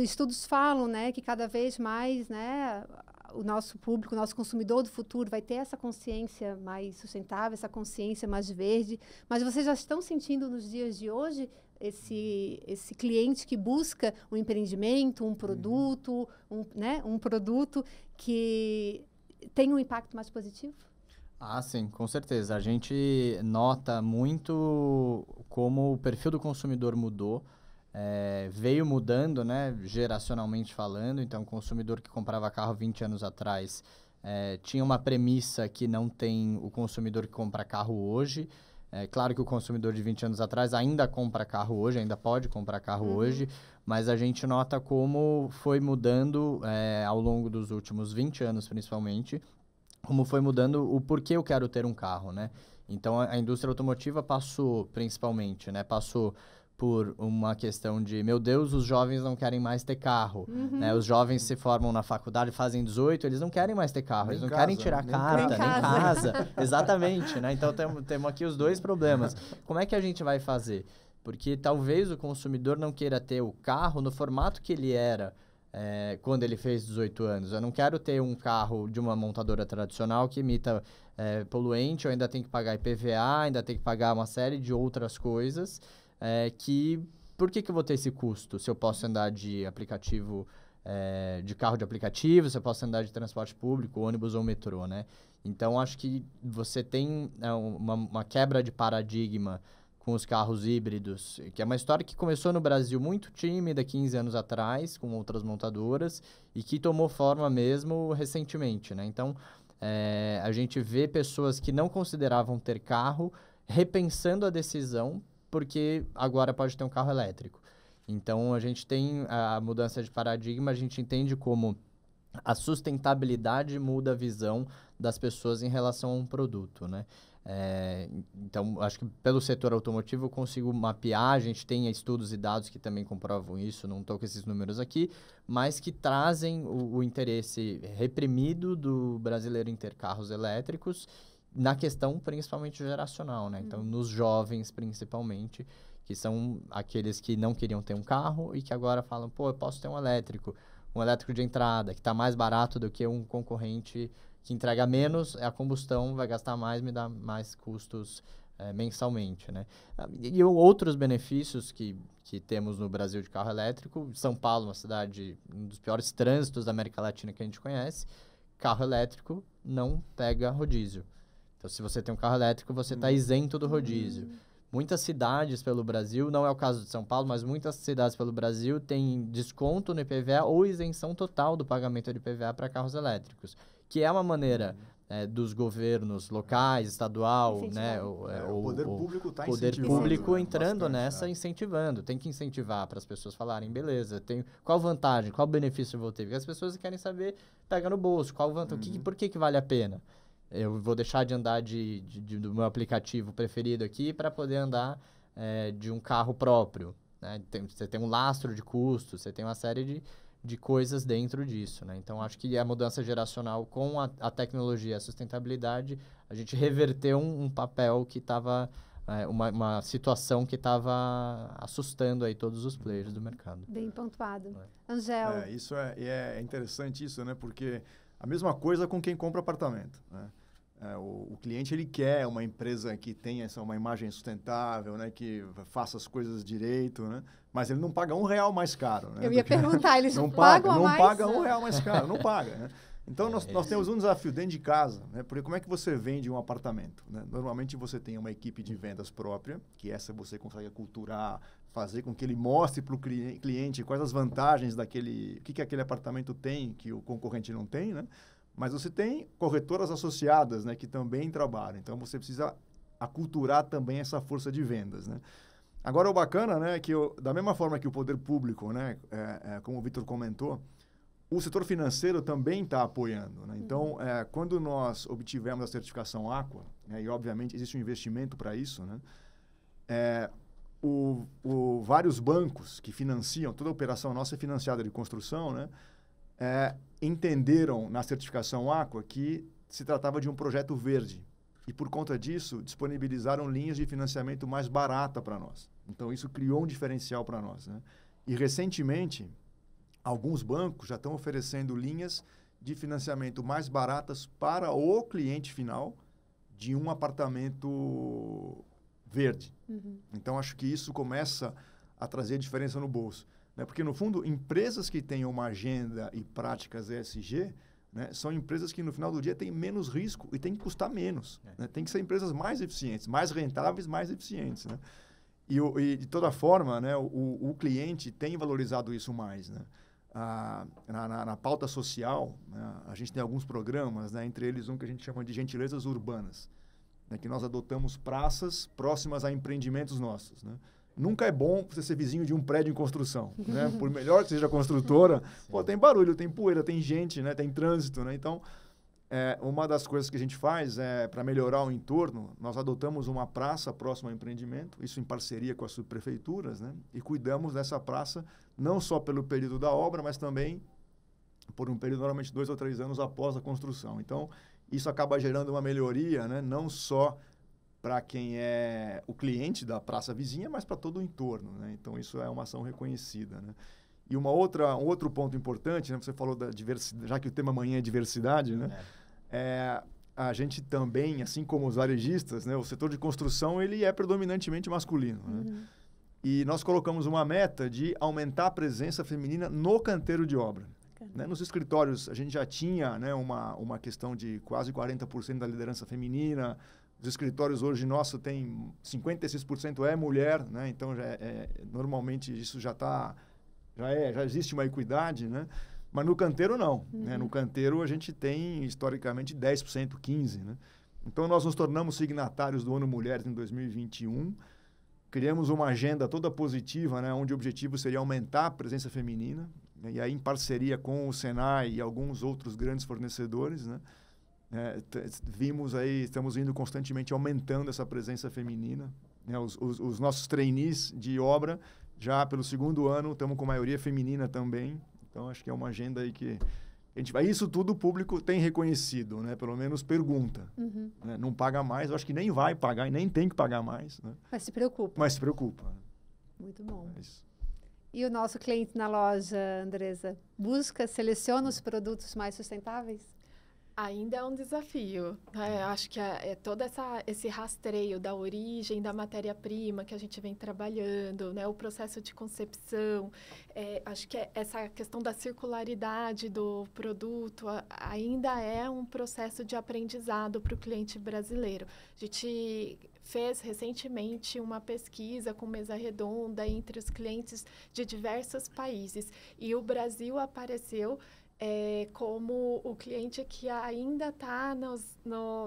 [SPEAKER 1] estudos falam né, que cada vez mais né, o nosso público, o nosso consumidor do futuro vai ter essa consciência mais sustentável, essa consciência mais verde. Mas vocês já estão sentindo nos dias de hoje esse, esse cliente que busca um empreendimento, um produto, uhum. um, né, um produto que tem um impacto mais positivo?
[SPEAKER 4] Ah, sim, com certeza. A gente nota muito como o perfil do consumidor mudou é, veio mudando, né, geracionalmente falando. Então, o consumidor que comprava carro 20 anos atrás é, tinha uma premissa que não tem o consumidor que compra carro hoje. É claro que o consumidor de 20 anos atrás ainda compra carro hoje, ainda pode comprar carro uhum. hoje, mas a gente nota como foi mudando é, ao longo dos últimos 20 anos, principalmente, como foi mudando o porquê eu quero ter um carro, né? Então, a indústria automotiva passou, principalmente, né? Passou por uma questão de, meu Deus, os jovens não querem mais ter carro. Uhum. Né? Os jovens se formam na faculdade, fazem 18, eles não querem mais ter carro, nem eles não casa, querem tirar nem carta, nem casa. casa. Exatamente, né? Então temos temo aqui os dois problemas. Como é que a gente vai fazer? Porque talvez o consumidor não queira ter o carro no formato que ele era é, quando ele fez 18 anos. Eu não quero ter um carro de uma montadora tradicional que imita é, poluente, eu ainda tenho que pagar IPVA, ainda tenho que pagar uma série de outras coisas é, que por que, que eu vou ter esse custo se eu posso andar de aplicativo, é, de carro de aplicativo, se eu posso andar de transporte público, ônibus ou metrô, né? Então, acho que você tem é, uma, uma quebra de paradigma com os carros híbridos, que é uma história que começou no Brasil muito tímida 15 anos atrás, com outras montadoras, e que tomou forma mesmo recentemente. Né? Então, é, a gente vê pessoas que não consideravam ter carro repensando a decisão porque agora pode ter um carro elétrico. Então, a gente tem a mudança de paradigma, a gente entende como a sustentabilidade muda a visão das pessoas em relação a um produto, né? É, então, acho que pelo setor automotivo eu consigo mapear, a gente tem estudos e dados que também comprovam isso, não estou com esses números aqui, mas que trazem o, o interesse reprimido do brasileiro em ter carros elétricos na questão principalmente geracional, né? Então, uhum. nos jovens principalmente, que são aqueles que não queriam ter um carro e que agora falam, pô, eu posso ter um elétrico, um elétrico de entrada, que está mais barato do que um concorrente que entrega menos, a combustão vai gastar mais, me dá mais custos é, mensalmente, né? Ah, e, e outros benefícios que, que temos no Brasil de carro elétrico, São Paulo, uma cidade, um dos piores trânsitos da América Latina que a gente conhece, carro elétrico não pega rodízio. Então, se você tem um carro elétrico, você está hum. isento do rodízio. Hum. Muitas cidades pelo Brasil, não é o caso de São Paulo, mas muitas cidades pelo Brasil têm desconto no IPVA ou isenção total do pagamento de IPVA para carros elétricos, que é uma maneira hum. é, dos governos locais, estadual, né? né? O, é, é o, poder o, público tá poder público entrando bastante, né? nessa, é. incentivando. Tem que incentivar para as pessoas falarem, beleza, tem qual vantagem, qual benefício eu vou ter? Porque as pessoas querem saber, pega no bolso, qual vantagem, que, uhum. por que, que vale a pena? eu vou deixar de andar de, de, de do meu aplicativo preferido aqui para poder andar é, de um carro próprio. Né? Tem, você tem um lastro de custos, você tem uma série de, de coisas dentro disso. Né? Então, acho que a mudança geracional com a, a tecnologia e a sustentabilidade, a gente reverteu um, um papel que estava. É, uma, uma, situação que estava assustando aí todos os players do mercado.
[SPEAKER 1] Bem pontuado. É. Angel. É,
[SPEAKER 3] isso é, é interessante isso, né? Porque a mesma coisa com quem compra apartamento. Né? É, o, o, cliente ele quer uma empresa que tenha essa, uma imagem sustentável, né, que faça as coisas direito, né, mas ele não paga um real mais caro. Né, Eu ia perguntar, eles não pagam paga, Não mais? paga um real mais caro, não paga. Né? Então, nós, nós é. temos um desafio dentro de casa, né? porque como é que você vende um apartamento? Né? Normalmente você tem uma equipe de vendas própria, que essa você consegue culturar, fazer com que ele mostre para o cliente quais as vantagens daquele, o que, que aquele apartamento tem que o concorrente não tem, né? Mas você tem corretoras associadas, né, que também trabalham. Então você precisa aculturar também essa força de vendas, né? Agora o bacana, né, é que eu, da mesma forma que o poder público, né, é, é, como o Vitor comentou, o setor financeiro também está apoiando. Né? Então, uhum. é, quando nós obtivemos a certificação Aqua, né, e obviamente existe um investimento para isso, né? É, o, o, vários bancos que financiam, toda a operação nossa é financiada de construção, né? É, entenderam na certificação Aqua que se tratava de um projeto verde e por conta disso disponibilizaram linhas de financiamento mais barata para nós. Então isso criou um diferencial para nós, né? E recentemente alguns bancos já estão oferecendo linhas de financiamento mais baratas para o cliente final de um apartamento verde. Uhum. Então acho que isso começa a trazer diferença no bolso. Né? Porque, no fundo, empresas que têm uma agenda e práticas ESG né? são empresas que, no final do dia, têm menos risco e têm que custar menos. É. Né? Tem que ser empresas mais eficientes, mais rentáveis, mais eficientes. Né? E, e, de toda forma, né, o, o cliente tem valorizado isso mais. Né? Ah, na, na, na, pauta social, né, a gente tem alguns programas, né, entre eles um que a gente chama de gentilezas urbanas, né, que nós adotamos praças próximas a empreendimentos nossos. Né? Nunca é bom você ser vizinho de um prédio em construção, né? Por melhor que seja a construtora, pô, tem barulho, tem poeira, tem gente, né? Tem trânsito, né? Então, é, uma das coisas que a gente faz é para melhorar o entorno, nós adotamos uma praça próxima ao empreendimento, isso em parceria com as subprefeituras, né? E cuidamos dessa praça não só pelo período da obra, mas também por um período normalmente dois ou três anos após a construção. Então, isso acaba gerando uma melhoria, né? Não só para quem é o cliente da praça vizinha, mas para todo o entorno. Né? Então, isso é uma ação reconhecida. Né? E uma outra, um outro ponto importante, né? você falou da diversidade, já que o tema amanhã é diversidade, né? É. É, a gente também, assim como os varejistas, né? o setor de construção ele é predominantemente masculino. Né? Uhum. E nós colocamos uma meta de aumentar a presença feminina no canteiro de obra. Né? Nos escritórios, a gente já tinha né, uma, uma questão de quase 40% da liderança feminina, os escritórios hoje nosso tem 56% é mulher, né? Então já é, é normalmente isso já está já é, já existe uma equidade, né? Mas no canteiro não, né? uhum. né? No canteiro a gente tem historicamente 10%, 15, né? Então nós nos tornamos signatários do Ano Mulheres em 2021. Criamos uma agenda toda positiva, né, onde o objetivo seria aumentar a presença feminina, né? e aí em parceria com o Senai e alguns outros grandes fornecedores, né? É, vimos aí, estamos indo constantemente aumentando essa presença feminina. Né? Os, os, os, nossos trainees de obra, já pelo segundo ano, estamos com maioria feminina também. Então, acho que é uma agenda aí que a gente vai. Isso tudo o público tem reconhecido, né? pelo menos pergunta. Uhum. Né? Não paga mais, eu acho que nem vai pagar e nem tem que pagar mais. Né? Mas
[SPEAKER 1] se preocupa. Mas se preocupa. Né. Muito bom. É e o nosso cliente na loja, Andresa, busca, seleciona os produtos mais sustentáveis? Ainda é um desafio. É, acho que é, é todo essa, esse rastreio da
[SPEAKER 2] origem da matéria-prima que a gente vem trabalhando, né? o processo de concepção. É, acho que é, essa questão da circularidade do produto a, ainda é um processo de aprendizado para o cliente brasileiro. A gente fez recentemente uma pesquisa com mesa redonda entre os clientes de diversos países e o Brasil apareceu é, como o cliente que ainda está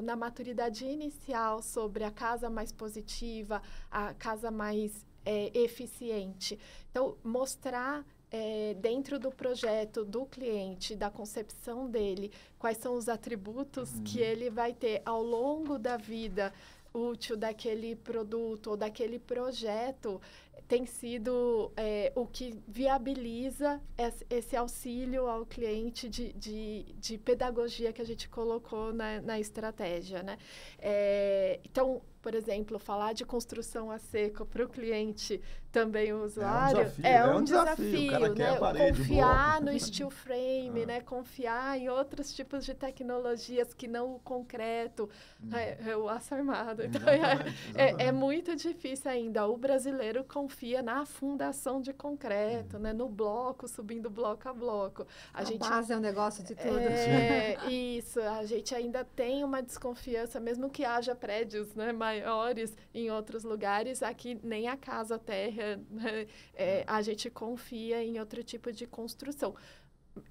[SPEAKER 2] na maturidade inicial sobre a casa mais positiva, a casa mais é, eficiente. Então, mostrar é, dentro do projeto do cliente, da concepção dele, quais são os atributos uhum. que ele vai ter ao longo da vida útil daquele produto ou daquele projeto tem sido é, o que viabiliza esse auxílio ao cliente de, de, de pedagogia que a gente colocou na, na estratégia, né? É, então, por exemplo, falar de construção a seco para o cliente, também o usuário, é um desafio, é é né? confiar no steel frame, ah. né? Confiar em outros tipos de tecnologias que não o concreto, hum. é, o aço armado. Então, exatamente, exatamente. é, muito difícil ainda. O brasileiro confia na fundação de concreto, hum. né? No bloco, subindo bloco a bloco. A, a gente, base é um negócio de tudo. É, assim. isso. A gente ainda tem uma desconfiança, mesmo que haja prédios, né? Mas maiores em outros lugares, aqui nem a casa, a terra, é, a gente confia em outro tipo de construção.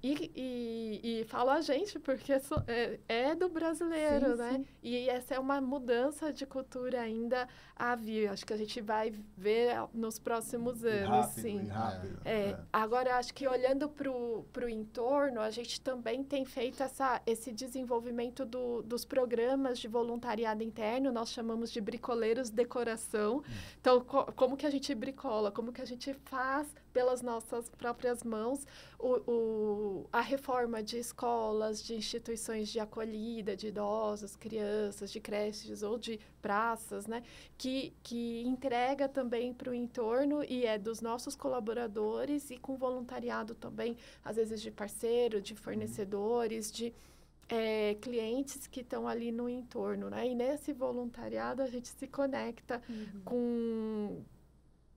[SPEAKER 2] E, e, e falo a gente, porque é, é, é, do brasileiro, sim, né? Sim. E essa é uma mudança de cultura ainda a vir. Acho que a gente vai ver nos próximos anos, rápido, sim. Rápido, é. É. Agora, acho que olhando para o entorno, a gente também tem feito essa, esse desenvolvimento do, dos programas de voluntariado interno, nós chamamos de bricoleiros decoração. Hum. Então, co como que a gente bricola? Como que a gente faz pelas nossas próprias mãos o, o, a reforma de escolas, de instituições de acolhida de idosos, crianças, de creches ou de praças, né? que, que entrega também para o entorno e é dos nossos colaboradores e com voluntariado também, às vezes de parceiro, de fornecedores, de... É, clientes que estão ali no entorno, né? E nesse voluntariado a gente se conecta uhum. com,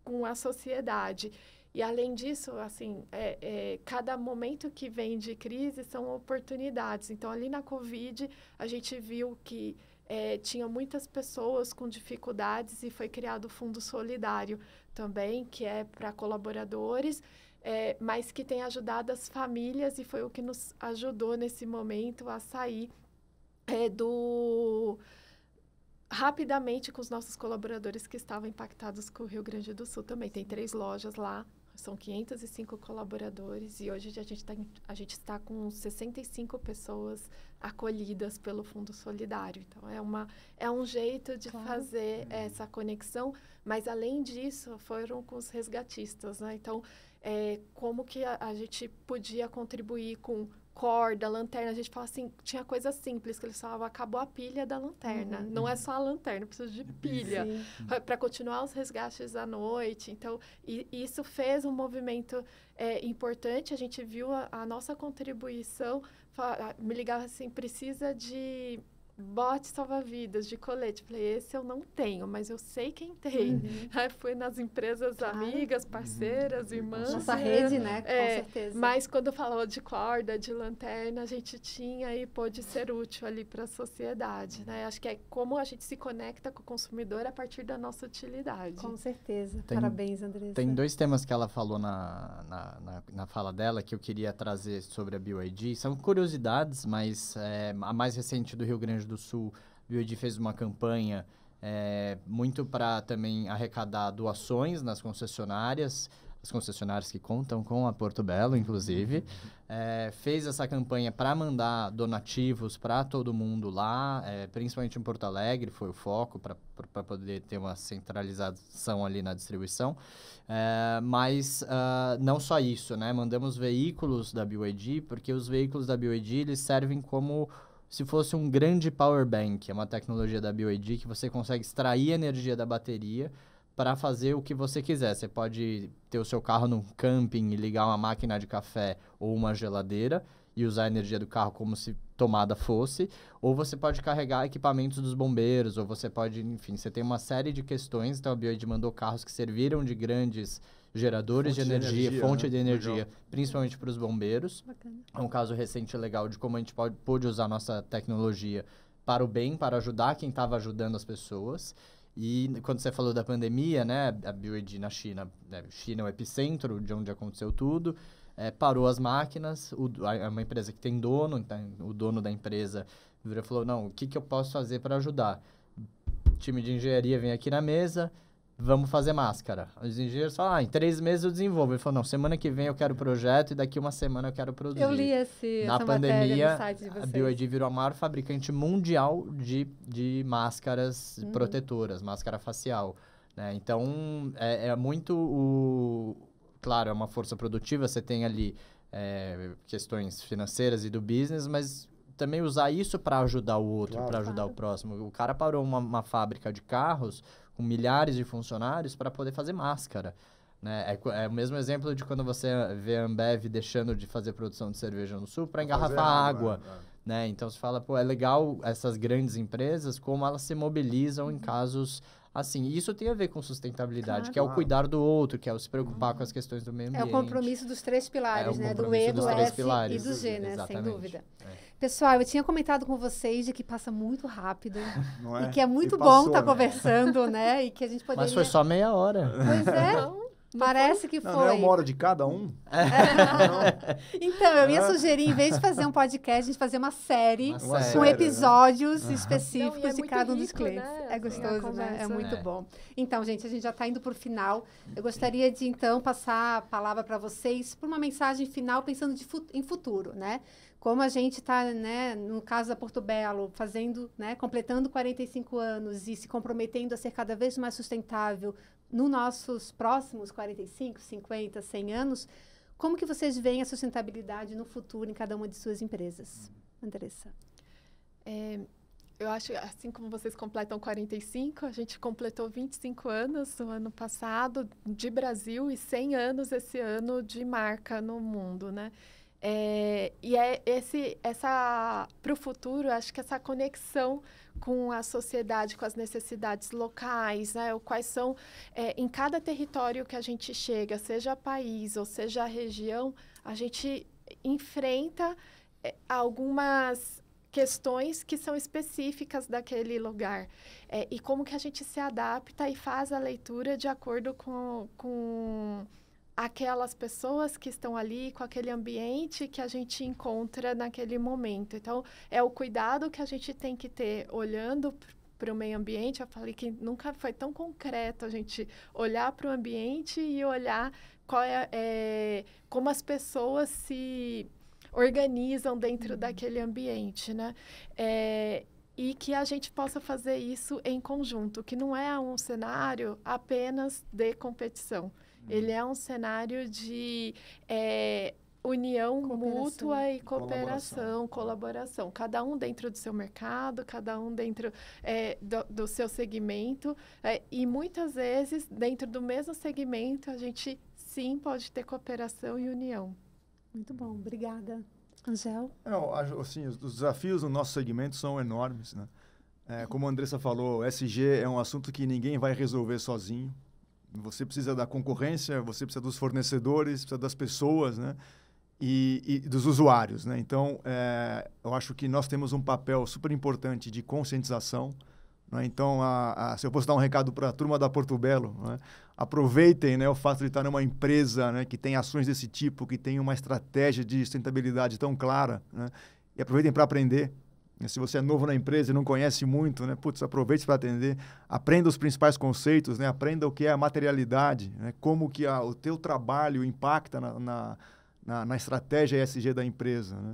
[SPEAKER 2] com a sociedade. E além disso, assim, é, é, cada momento que vem de crise são oportunidades. Então, ali na Covid, a gente viu que é, tinha muitas pessoas com dificuldades e foi criado o Fundo Solidário também, que é para colaboradores, é, mas que tem ajudado as famílias e foi o que nos ajudou nesse momento a sair é, do rapidamente com os nossos colaboradores que estavam impactados com o Rio Grande do Sul também. Tem três lojas lá são 505 colaboradores e hoje a gente, tá, a gente está com 65 pessoas acolhidas pelo Fundo Solidário. Então, é, uma, é um jeito de claro. fazer uhum. essa conexão, mas além disso, foram com os resgatistas. Né? Então, é, como que a, a gente podia contribuir com corda, lanterna. A gente fala assim, tinha coisa simples, que eles falavam, acabou a pilha da lanterna. Uhum. Não é só a lanterna, precisa de pilha para continuar os resgates à noite. Então, e, isso fez um movimento é, importante. A gente viu a, a nossa contribuição. Fala, me ligava assim, precisa de bote salva-vidas de colete. Falei, esse eu não tenho, mas eu sei quem tem. Uhum. Aí fui nas empresas claro. amigas, parceiras, uhum. irmãs. Nossa né? rede, né? Com é, certeza. Mas quando falou de corda, de lanterna, a gente tinha e pôde ser útil ali para a sociedade, né? Acho que é como a gente se conecta com o consumidor a partir da nossa utilidade. Com certeza. Tem, Parabéns, Andressa. Tem
[SPEAKER 4] dois temas que ela falou na, na, na, na fala dela que eu queria trazer sobre a BioID. São curiosidades, mas é, a mais recente do Rio Grande do do Sul, a IOD fez uma campanha é, muito para também arrecadar doações nas concessionárias, as concessionárias que contam com a Porto Belo, inclusive, uhum. é, fez essa campanha para mandar donativos para todo mundo lá, é, principalmente em Porto Alegre, foi o foco para poder ter uma centralização ali na distribuição. É, mas uh, não só isso, né? Mandamos veículos da BYD, porque os veículos da BYD eles servem como se fosse um grande power bank, é uma tecnologia da BYD que você consegue extrair energia da bateria para fazer o que você quiser. Você pode ter o seu carro num camping e ligar uma máquina de café ou uma geladeira e usar a energia do carro como se tomada fosse, ou você pode carregar equipamentos dos bombeiros, ou você pode, enfim, você tem uma série de questões. Então a BYD mandou carros que serviram de grandes geradores fonte de, energia, energia fonte né? de energia, legal. principalmente para os bombeiros. Bacana. É um caso recente legal de como a gente pode, pôde usar a nossa tecnologia para o bem, para ajudar quem estava ajudando as pessoas. E quando você falou da pandemia, né, a bioed na China, né, China é o epicentro de onde aconteceu tudo, é, parou as máquinas, o, é uma empresa que tem dono, então, o dono da empresa virou e falou, não, o que, que eu posso fazer para ajudar? O time de engenharia vem aqui na mesa, vamos fazer máscara. Os engenheiros falam, ah, em três meses eu desenvolvo. Ele falou, não, semana que vem eu quero o projeto e daqui uma semana eu quero produzir. Eu li esse, Na pandemia, a BioID virou a maior fabricante mundial de, de máscaras uhum. protetoras, máscara facial. Né? Então, é, é muito o... Claro, é uma força produtiva, você tem ali é, questões financeiras e do business, mas também usar isso para ajudar o outro, claro. para ajudar claro. o próximo. O cara parou uma, uma fábrica de carros, com milhares de funcionários para poder fazer máscara. Né? É, é, o mesmo exemplo de quando você vê a Ambev deixando de fazer produção de cerveja no sul para tá engarrafar água. água. Né? né? Então se fala, pô, é legal essas grandes empresas, como elas se mobilizam em uhum. casos Assim, isso tem a ver com sustentabilidade, claro. que é o cuidar do outro, que é o se preocupar com as questões do meio ambiente. É o compromisso
[SPEAKER 1] dos três pilares, é né? Do E, do S pilares, e do G, né? Exatamente. Sem dúvida. É. Pessoal, eu tinha comentado com vocês de que passa muito rápido é? e que é muito bom estar tá né? conversando, né? E que a gente poderia... Mas foi só
[SPEAKER 4] meia hora. Pois é.
[SPEAKER 1] Parece que não, foi. Não é uma hora
[SPEAKER 4] de cada um? É, então, eu ia sugerir, em vez de fazer um
[SPEAKER 1] podcast, a gente fazer uma série uma com né? episódios né? específicos não, é de cada um dos né? clientes. É assim, né? É gostoso, conversa, né? É muito né? bom. Então, gente, a gente já está indo para o final. Eu gostaria de, então, passar a palavra para vocês por uma mensagem final, pensando em futuro, né? Como a gente está, né, no caso da Porto Belo, fazendo, né, completando 45 anos e se comprometendo a ser cada vez mais sustentável, nos nossos próximos 45, 50, 100 anos, como que vocês veem a sustentabilidade no futuro em cada uma de suas empresas? Uhum. Andressa. É, eu acho, assim como vocês completam 45, a gente completou
[SPEAKER 2] 25 anos no ano passado de Brasil e 100 anos esse ano de marca no mundo, né? É, e é esse, essa, para o futuro, acho que essa conexão com a sociedade, com as necessidades locais, né? quais são, é, em cada território que a gente chega, seja país ou seja região, a gente enfrenta é, algumas questões que são específicas daquele lugar é, e como que a gente se adapta e faz a leitura de acordo com, com aquelas pessoas que estão ali, com aquele ambiente que a gente encontra naquele momento. Então, é o cuidado que a gente tem que ter olhando para o meio ambiente. Eu falei que nunca foi tão concreto a gente olhar para o ambiente e olhar qual é, é, como as pessoas se organizam dentro uhum. daquele ambiente, né? É, e que a gente possa fazer isso em conjunto, que não é um cenário apenas de competição. Ele é um cenário de é, união mútua e cooperação, colaboração. colaboração. Cada um dentro do seu mercado, cada um dentro é, do, do, seu segmento. É, e muitas vezes, dentro do mesmo segmento, a gente sim pode ter cooperação
[SPEAKER 1] e união. Muito bom, obrigada. Angel?
[SPEAKER 3] Não, é, assim, os desafios no nosso segmento são enormes, né? É, como a Andressa falou, SG é um assunto que ninguém vai resolver sozinho. Você precisa da concorrência, você precisa dos fornecedores, precisa das pessoas, né? E, e dos usuários, né? Então, é, eu acho que nós temos um papel super importante de conscientização. Né? Então, a, a, se eu posso dar um recado para a turma da Porto Belo, né? aproveitem né, o fato de estar numa empresa né, que tem ações desse tipo, que tem uma estratégia de sustentabilidade tão clara, né? e aproveitem para aprender, se você é novo na empresa e não conhece muito, né? Putz, aproveite para atender, aprenda os principais conceitos, né? Aprenda o que é a materialidade, né? Como que a, o teu trabalho impacta na, na, na, na estratégia ESG da empresa, né?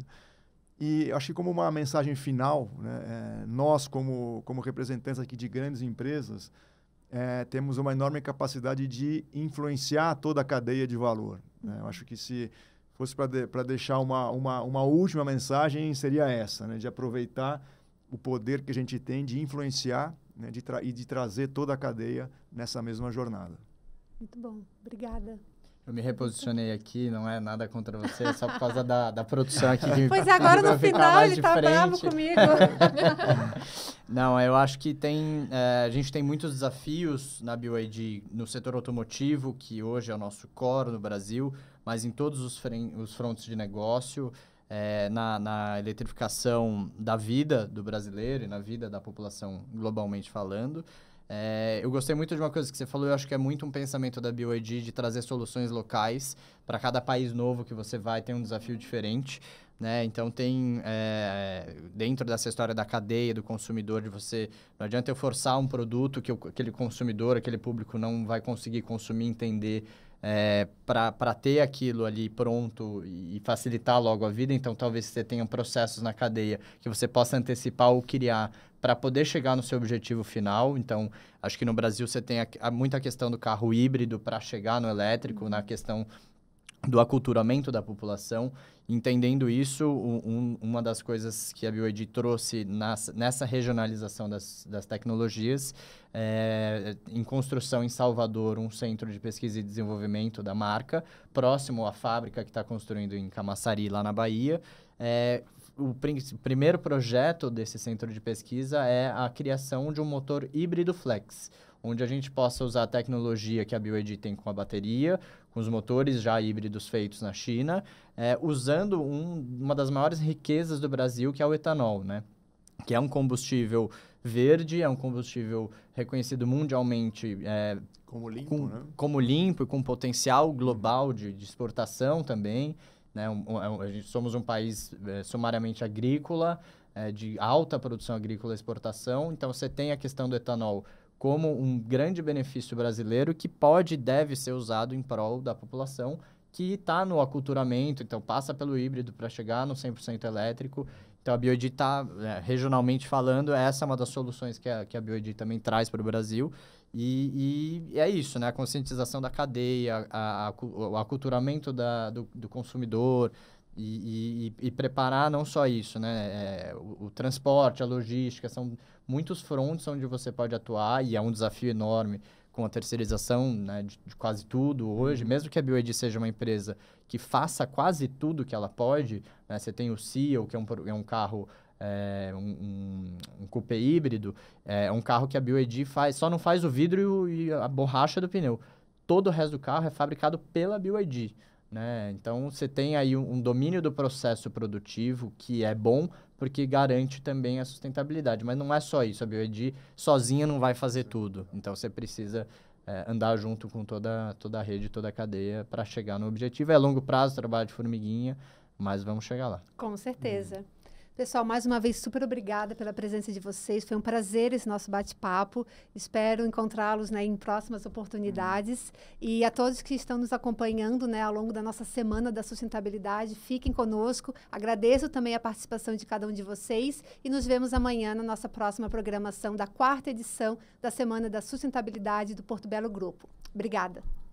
[SPEAKER 3] E acho que como uma mensagem final, né, é, nós como, como representantes aqui de grandes empresas, é, temos uma enorme capacidade de influenciar toda a cadeia de valor. Né? Eu acho que se fosse para de, deixar uma, uma, uma última mensagem, seria essa, né? De aproveitar o poder que a gente tem de influenciar né, de e de trazer toda a cadeia
[SPEAKER 4] nessa mesma jornada.
[SPEAKER 1] Muito bom, obrigada.
[SPEAKER 4] Eu me reposicionei aqui, não é nada contra você, é só por causa da, da produção aqui. Que pois é, agora no final ele tá bravo comigo. não, eu acho que tem. É, a gente tem muitos desafios na BYD no setor automotivo, que hoje é o nosso core no Brasil mas em todos os, os frontes de negócio, é, na, na eletrificação da vida do brasileiro e na vida da população globalmente falando. É, eu gostei muito de uma coisa que você falou, eu acho que é muito um pensamento da BYD de trazer soluções locais. Para cada país novo que você vai, tem um desafio diferente. Né? Então, tem é, dentro dessa história da cadeia, do consumidor, de você. Não adianta eu forçar um produto que eu, aquele consumidor, aquele público não vai conseguir consumir, entender é, eh, para ter aquilo ali pronto e facilitar logo a vida. Então, talvez você tenha processos na cadeia que você possa antecipar ou criar para poder chegar no seu objetivo final. Então, acho que no Brasil você tem a, a, muita questão do carro híbrido para chegar no elétrico, uhum. na questão do aculturamento da população. Entendendo isso, um, uma das coisas que a BioID trouxe nas, nessa regionalização das, das tecnologias, é, em construção em Salvador, um centro de pesquisa e desenvolvimento da marca, próximo à fábrica que está construindo em Camaçari, lá na Bahia, é, o primeiro projeto desse centro de pesquisa é a criação de um motor híbrido flex, onde a gente possa usar a tecnologia que a BioEd tem com a bateria, com os motores já híbridos feitos na China, é, usando um, uma das maiores riquezas do Brasil, que é o etanol, né? que é um combustível verde, é um combustível reconhecido mundialmente é, como, limpo, com, né? como limpo e com potencial global de, de exportação também. Né? Um, é um, a gente somos um país é, sumariamente agrícola, é, de alta produção agrícola e exportação, então você tem a questão do etanol como um grande benefício brasileiro que pode e deve ser usado em prol da população que está no aculturamento, então passa pelo híbrido para chegar no 100% elétrico. Então a Bioedit está, é, eh, regionalmente falando, essa é uma das soluções que a, que a Biodi também traz para o Brasil e, e, é isso, né? A conscientização da cadeia, a, a, o aculturamento da, do, do consumidor e, e, e, preparar não só isso, né? É, o, o, transporte, a logística, são muitos frontes onde você pode atuar e é um desafio enorme com a terceirização né, de, de quase tudo hoje. Uhum. Mesmo que a BioEd seja uma empresa que faça quase tudo que ela pode, né? Você tem o CEO, que é um, é um carro é, um, um, coupé híbrido, é, é um carro que a BioED faz, só não faz o vidro e a borracha do pneu. Todo o resto do carro é fabricado pela BioED. Né? Então você tem aí um, um domínio do processo produtivo que é bom porque garante também a sustentabilidade. Mas não é só isso, a BioED sozinha não vai fazer tudo. Então você precisa é, andar junto com toda, toda a rede, toda a cadeia para chegar no objetivo. É longo prazo, trabalho de formiguinha, mas vamos chegar lá.
[SPEAKER 1] Com certeza. Hum. Pessoal, mais uma vez, super obrigada pela presença de vocês. Foi um prazer esse nosso bate-papo. Espero encontrá-los né, em próximas oportunidades. E a todos que estão nos acompanhando né, ao longo da nossa Semana da Sustentabilidade, fiquem conosco. Agradeço também a participação de cada um de vocês e nos vemos amanhã na nossa próxima programação da quarta edição da Semana da Sustentabilidade
[SPEAKER 3] do Porto Belo Grupo. Obrigada.